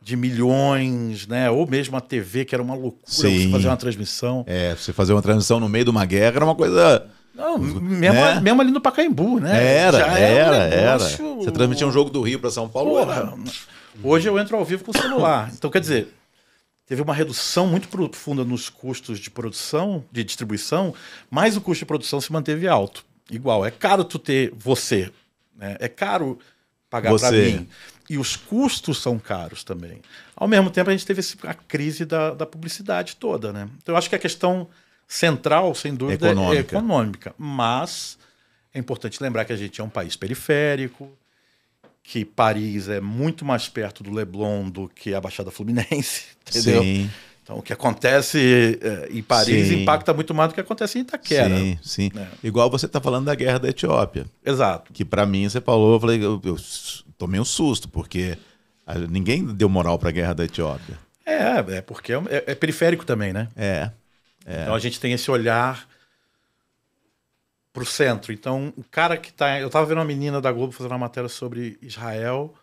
de milhões, né? Ou mesmo a TV, que era uma loucura Sim. você fazer uma transmissão. É, você fazer uma transmissão no meio de uma guerra era uma coisa não, mesmo, né? mesmo, ali no Pacaembu, né? Era, Já era, era. Um negócio... era. Você transmitia um jogo do Rio para São Paulo? Porra, Hoje eu entro ao vivo com o celular. Então, quer dizer, teve uma redução muito profunda nos custos de produção, de distribuição, mas o custo de produção se manteve alto. Igual, é caro tu ter você, né? é caro pagar para mim. E os custos são caros também. Ao mesmo tempo, a gente teve a crise da, da publicidade toda, né? Então, eu acho que a questão central, sem dúvida, é econômica. é econômica. Mas é importante lembrar que a gente é um país periférico, que Paris é muito mais perto do Leblon do que a Baixada Fluminense, entendeu? Sim. Então, o que acontece eh, em Paris sim. impacta muito mais do que acontece em Itaquera. Sim, sim. Né? Igual você está falando da guerra da Etiópia. Exato. Que para mim, você falou, eu falei, eu, eu tomei um susto, porque ninguém deu moral para a guerra da Etiópia. É, é porque é, é periférico também, né? É. É. Então a gente tem esse olhar para o centro. Então o cara que está, eu estava vendo uma menina da Globo fazendo uma matéria sobre Israel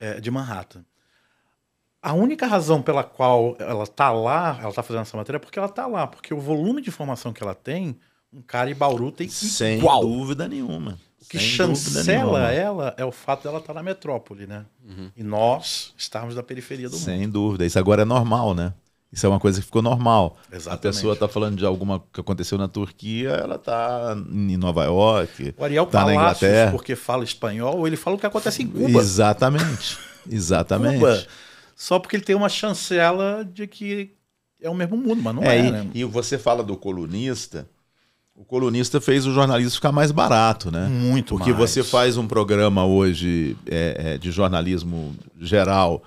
é, de Manhattan. A única razão pela qual ela está lá, ela está fazendo essa matéria, é porque ela está lá, porque o volume de informação que ela tem, um cara em Bauru tem Sem igual. dúvida nenhuma. O que Sem chancela ela é o fato dela estar tá na metrópole, né? Uhum. E nós estarmos na periferia do Sem mundo. Sem dúvida. Isso agora é normal, né? Isso é uma coisa que ficou normal. Exatamente. A pessoa está falando de alguma que aconteceu na Turquia, ela está em Nova York. O Ariel tá na Inglaterra. porque fala espanhol, ele fala o que acontece em Cuba. Exatamente. Exatamente. Cuba. Só porque ele tem uma chancela de que é o mesmo mundo, mas não é. é e, né? e você fala do colunista. O colunista fez o jornalismo ficar mais barato, né? Muito Porque mais. você faz um programa hoje é, é, de jornalismo geral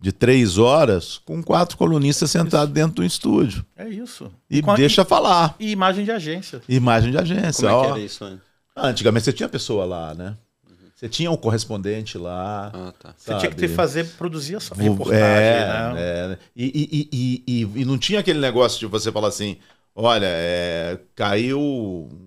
de três horas com quatro colunistas sentados dentro do estúdio. É isso. E deixa a... falar. E imagem de agência. Imagem de agência. Como é que era isso antes? Ah, antigamente você tinha pessoa lá, né? Você tinha um correspondente lá. Ah, tá. Você tinha que ter, fazer, produzir essa reportagem, é, né? É. E, e, e, e, não tinha aquele negócio de você falar assim: olha, é, caiu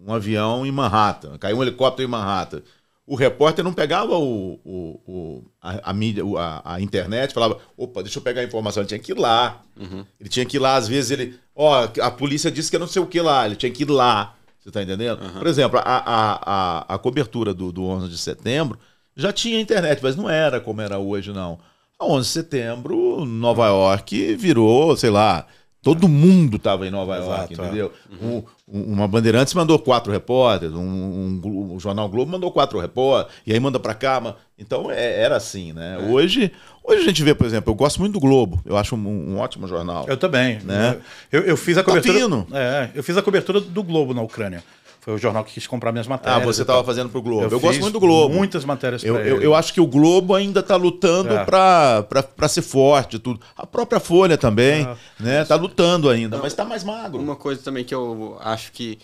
um avião em Manhattan, caiu um helicóptero em Manhattan o repórter não pegava o, o, o a, a, mídia, a, a, internet, falava, opa, deixa eu pegar a informação. Ele tinha que ir lá. Uhum. Ele tinha que ir lá, às vezes ele, ó, a polícia disse que não sei o que lá, ele tinha que ir lá. Você tá entendendo? Uhum. Por exemplo, a, a, a, a, cobertura do, do 11 de setembro já tinha internet, mas não era como era hoje, não. A 11 de setembro, Nova York virou, sei lá, Todo mundo estava em Nova Exato, York, é. entendeu? É. Uhum. Um, uma Bandeirantes mandou quatro repórteres, um, um, um, Jornal Globo mandou quatro repórteres, e aí manda para cá. Mas... Então é, era assim, né? É. Hoje, hoje a gente vê, por exemplo, eu gosto muito do Globo, eu acho um, ótimo jornal. Eu também. Né? né? Eu, eu fiz a tá cobertura. Tá fino. É, eu fiz a cobertura do Globo na Ucrânia. Foi o jornal que quis comprar minhas ah, matérias. Ah, você estava fazendo para o Globo. Eu, eu gosto muito do Globo. Muitas matérias eu, eu, eu, acho que o Globo ainda está lutando é. para ser forte tudo. A própria Folha também está é. né? está lutando ainda, Não, mas está mais magro. Uma coisa também que eu acho que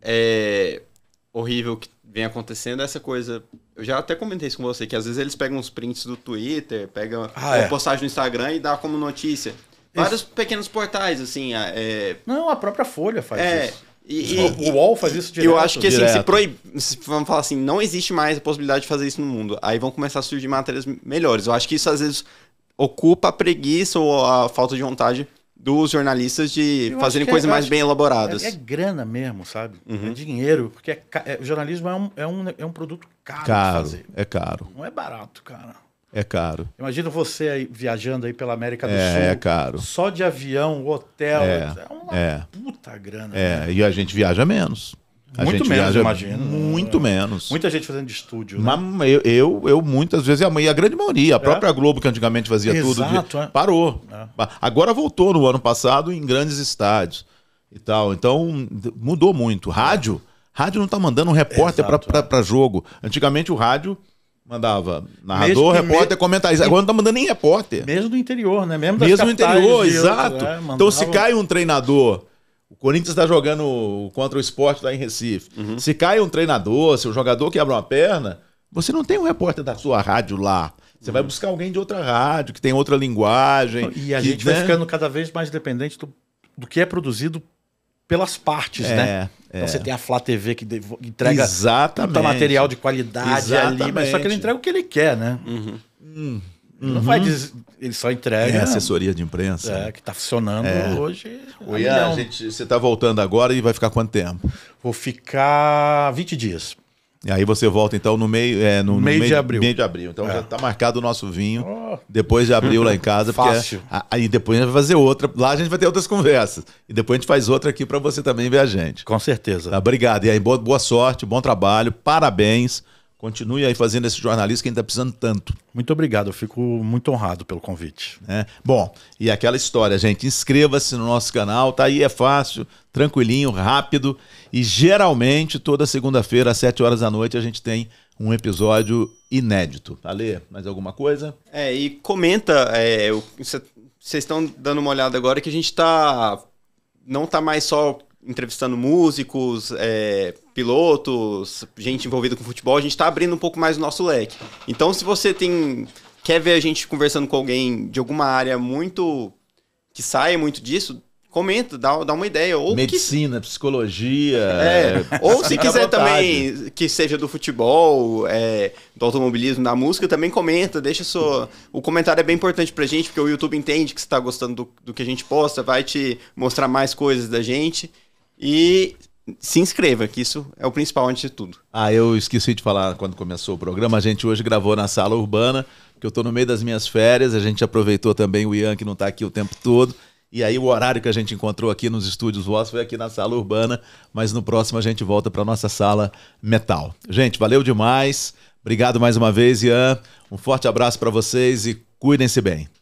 é horrível que vem acontecendo é essa coisa eu já até comentei isso com você, que às vezes eles pegam uns prints do Twitter, pegam ah, é. postagem no Instagram e dá como notícia. Vários isso. pequenos portais, assim. É... é Não, a própria Folha faz é... isso. E, o, o UOL faz isso direto. Eu acho que assim, se proíbe, vamos falar assim, não existe mais a possibilidade de fazer isso no mundo. Aí vão começar a surgir matérias melhores. Eu acho que isso às vezes ocupa a preguiça ou a falta de vontade dos jornalistas de eu fazerem é- coisas é, mais bem elaboradas. É, é, grana mesmo, sabe? Uhum. É dinheiro, porque é, é, jornalismo é um, é, um, é um produto caro, caro de fazer. É caro. Não é barato, cara. É caro. Imagina você aí, viajando aí pela América do é, Sul. É caro. Só de avião, hotel. É, é uma é. puta grana. É, né? e a gente viaja menos. A muito menos, imagino. Muito menos. Muita gente fazendo de estúdio. Né? Mas eu, eu, eu, muitas vezes, e a grande maioria, a é. própria é? Globo, que antigamente fazia Exato, tudo, de, é. parou. É. Agora voltou no ano passado em grandes estádios e tal. Então mudou muito. Rádio, rádio não está mandando um repórter para é. jogo. Antigamente o rádio Mandava narrador, Mesmo- repórter, comentarista. Agora não tá mandando nem repórter. Mesmo do interior, né? Mesmo, das Mesmo do interior, de exato. Né? Então, se cai um treinador, o Corinthians está jogando contra o esporte lá em Recife. Uhum. Se cai um treinador, se o jogador quebra uma perna, você não tem um repórter da sua rádio lá. Você vai uhum. buscar alguém de outra rádio, que tem outra linguagem. E a que, gente vai né? ficando cada vez mais dependente do, do que é produzido pelas partes, né? é, né? Então é. você tem a Flá TV que entrega Exatamente. material de qualidade Exatamente. ali, mas só que ele entrega o que ele quer, né? Uhum. Uhum. Não vai uhum. dizer, ele só entrega. É assessoria de imprensa. É, que está funcionando é. hoje. Oi, a gente, você está voltando agora e vai ficar quanto tempo? Vou ficar 20 dias. E aí você volta então no meio, é, no, meio, no meio de abril. Meio de abril. Então é. já tá marcado o nosso vinho. Oh. Depois de abril lá em casa, Fácil. aí depois a gente vai fazer outra. Lá a gente vai ter outras conversas. E depois a gente faz outra aqui para você também ver a gente. Com certeza. Tá, obrigado. E aí boa, boa sorte, bom trabalho, parabéns. Continue aí fazendo esse jornalismo que a gente está precisando tanto. Muito obrigado, eu fico muito honrado pelo convite. É. Bom, e aquela história, gente, inscreva-se no nosso canal, tá aí, é fácil, tranquilinho, rápido. E geralmente, toda segunda-feira, às 7 horas da noite, a gente tem um episódio inédito. Ale, mais alguma coisa? É, e comenta, vocês é, estão dando uma olhada agora que a gente está. Não está mais só entrevistando músicos, é, pilotos, gente envolvida com futebol, a gente está abrindo um pouco mais o nosso leque. Então, se você tem quer ver a gente conversando com alguém de alguma área muito que saia muito disso, comenta, dá, dá uma ideia. Ou Medicina, que... psicologia. É, é, ou se quiser também que seja do futebol, é, do automobilismo, da música, também comenta, deixa sua. O comentário é bem importante pra gente, porque o YouTube entende que você está gostando do, do que a gente posta, vai te mostrar mais coisas da gente. E se inscreva, que isso é o principal antes de tudo. Ah, eu esqueci de falar quando começou o programa. A gente hoje gravou na sala urbana, que eu estou no meio das minhas férias. A gente aproveitou também o Ian, que não está aqui o tempo todo. E aí o horário que a gente encontrou aqui nos estúdios vossos foi aqui na sala urbana, mas no próximo a gente volta para nossa sala metal. Gente, valeu demais. Obrigado mais uma vez, Ian. Um forte abraço para vocês e cuidem-se bem.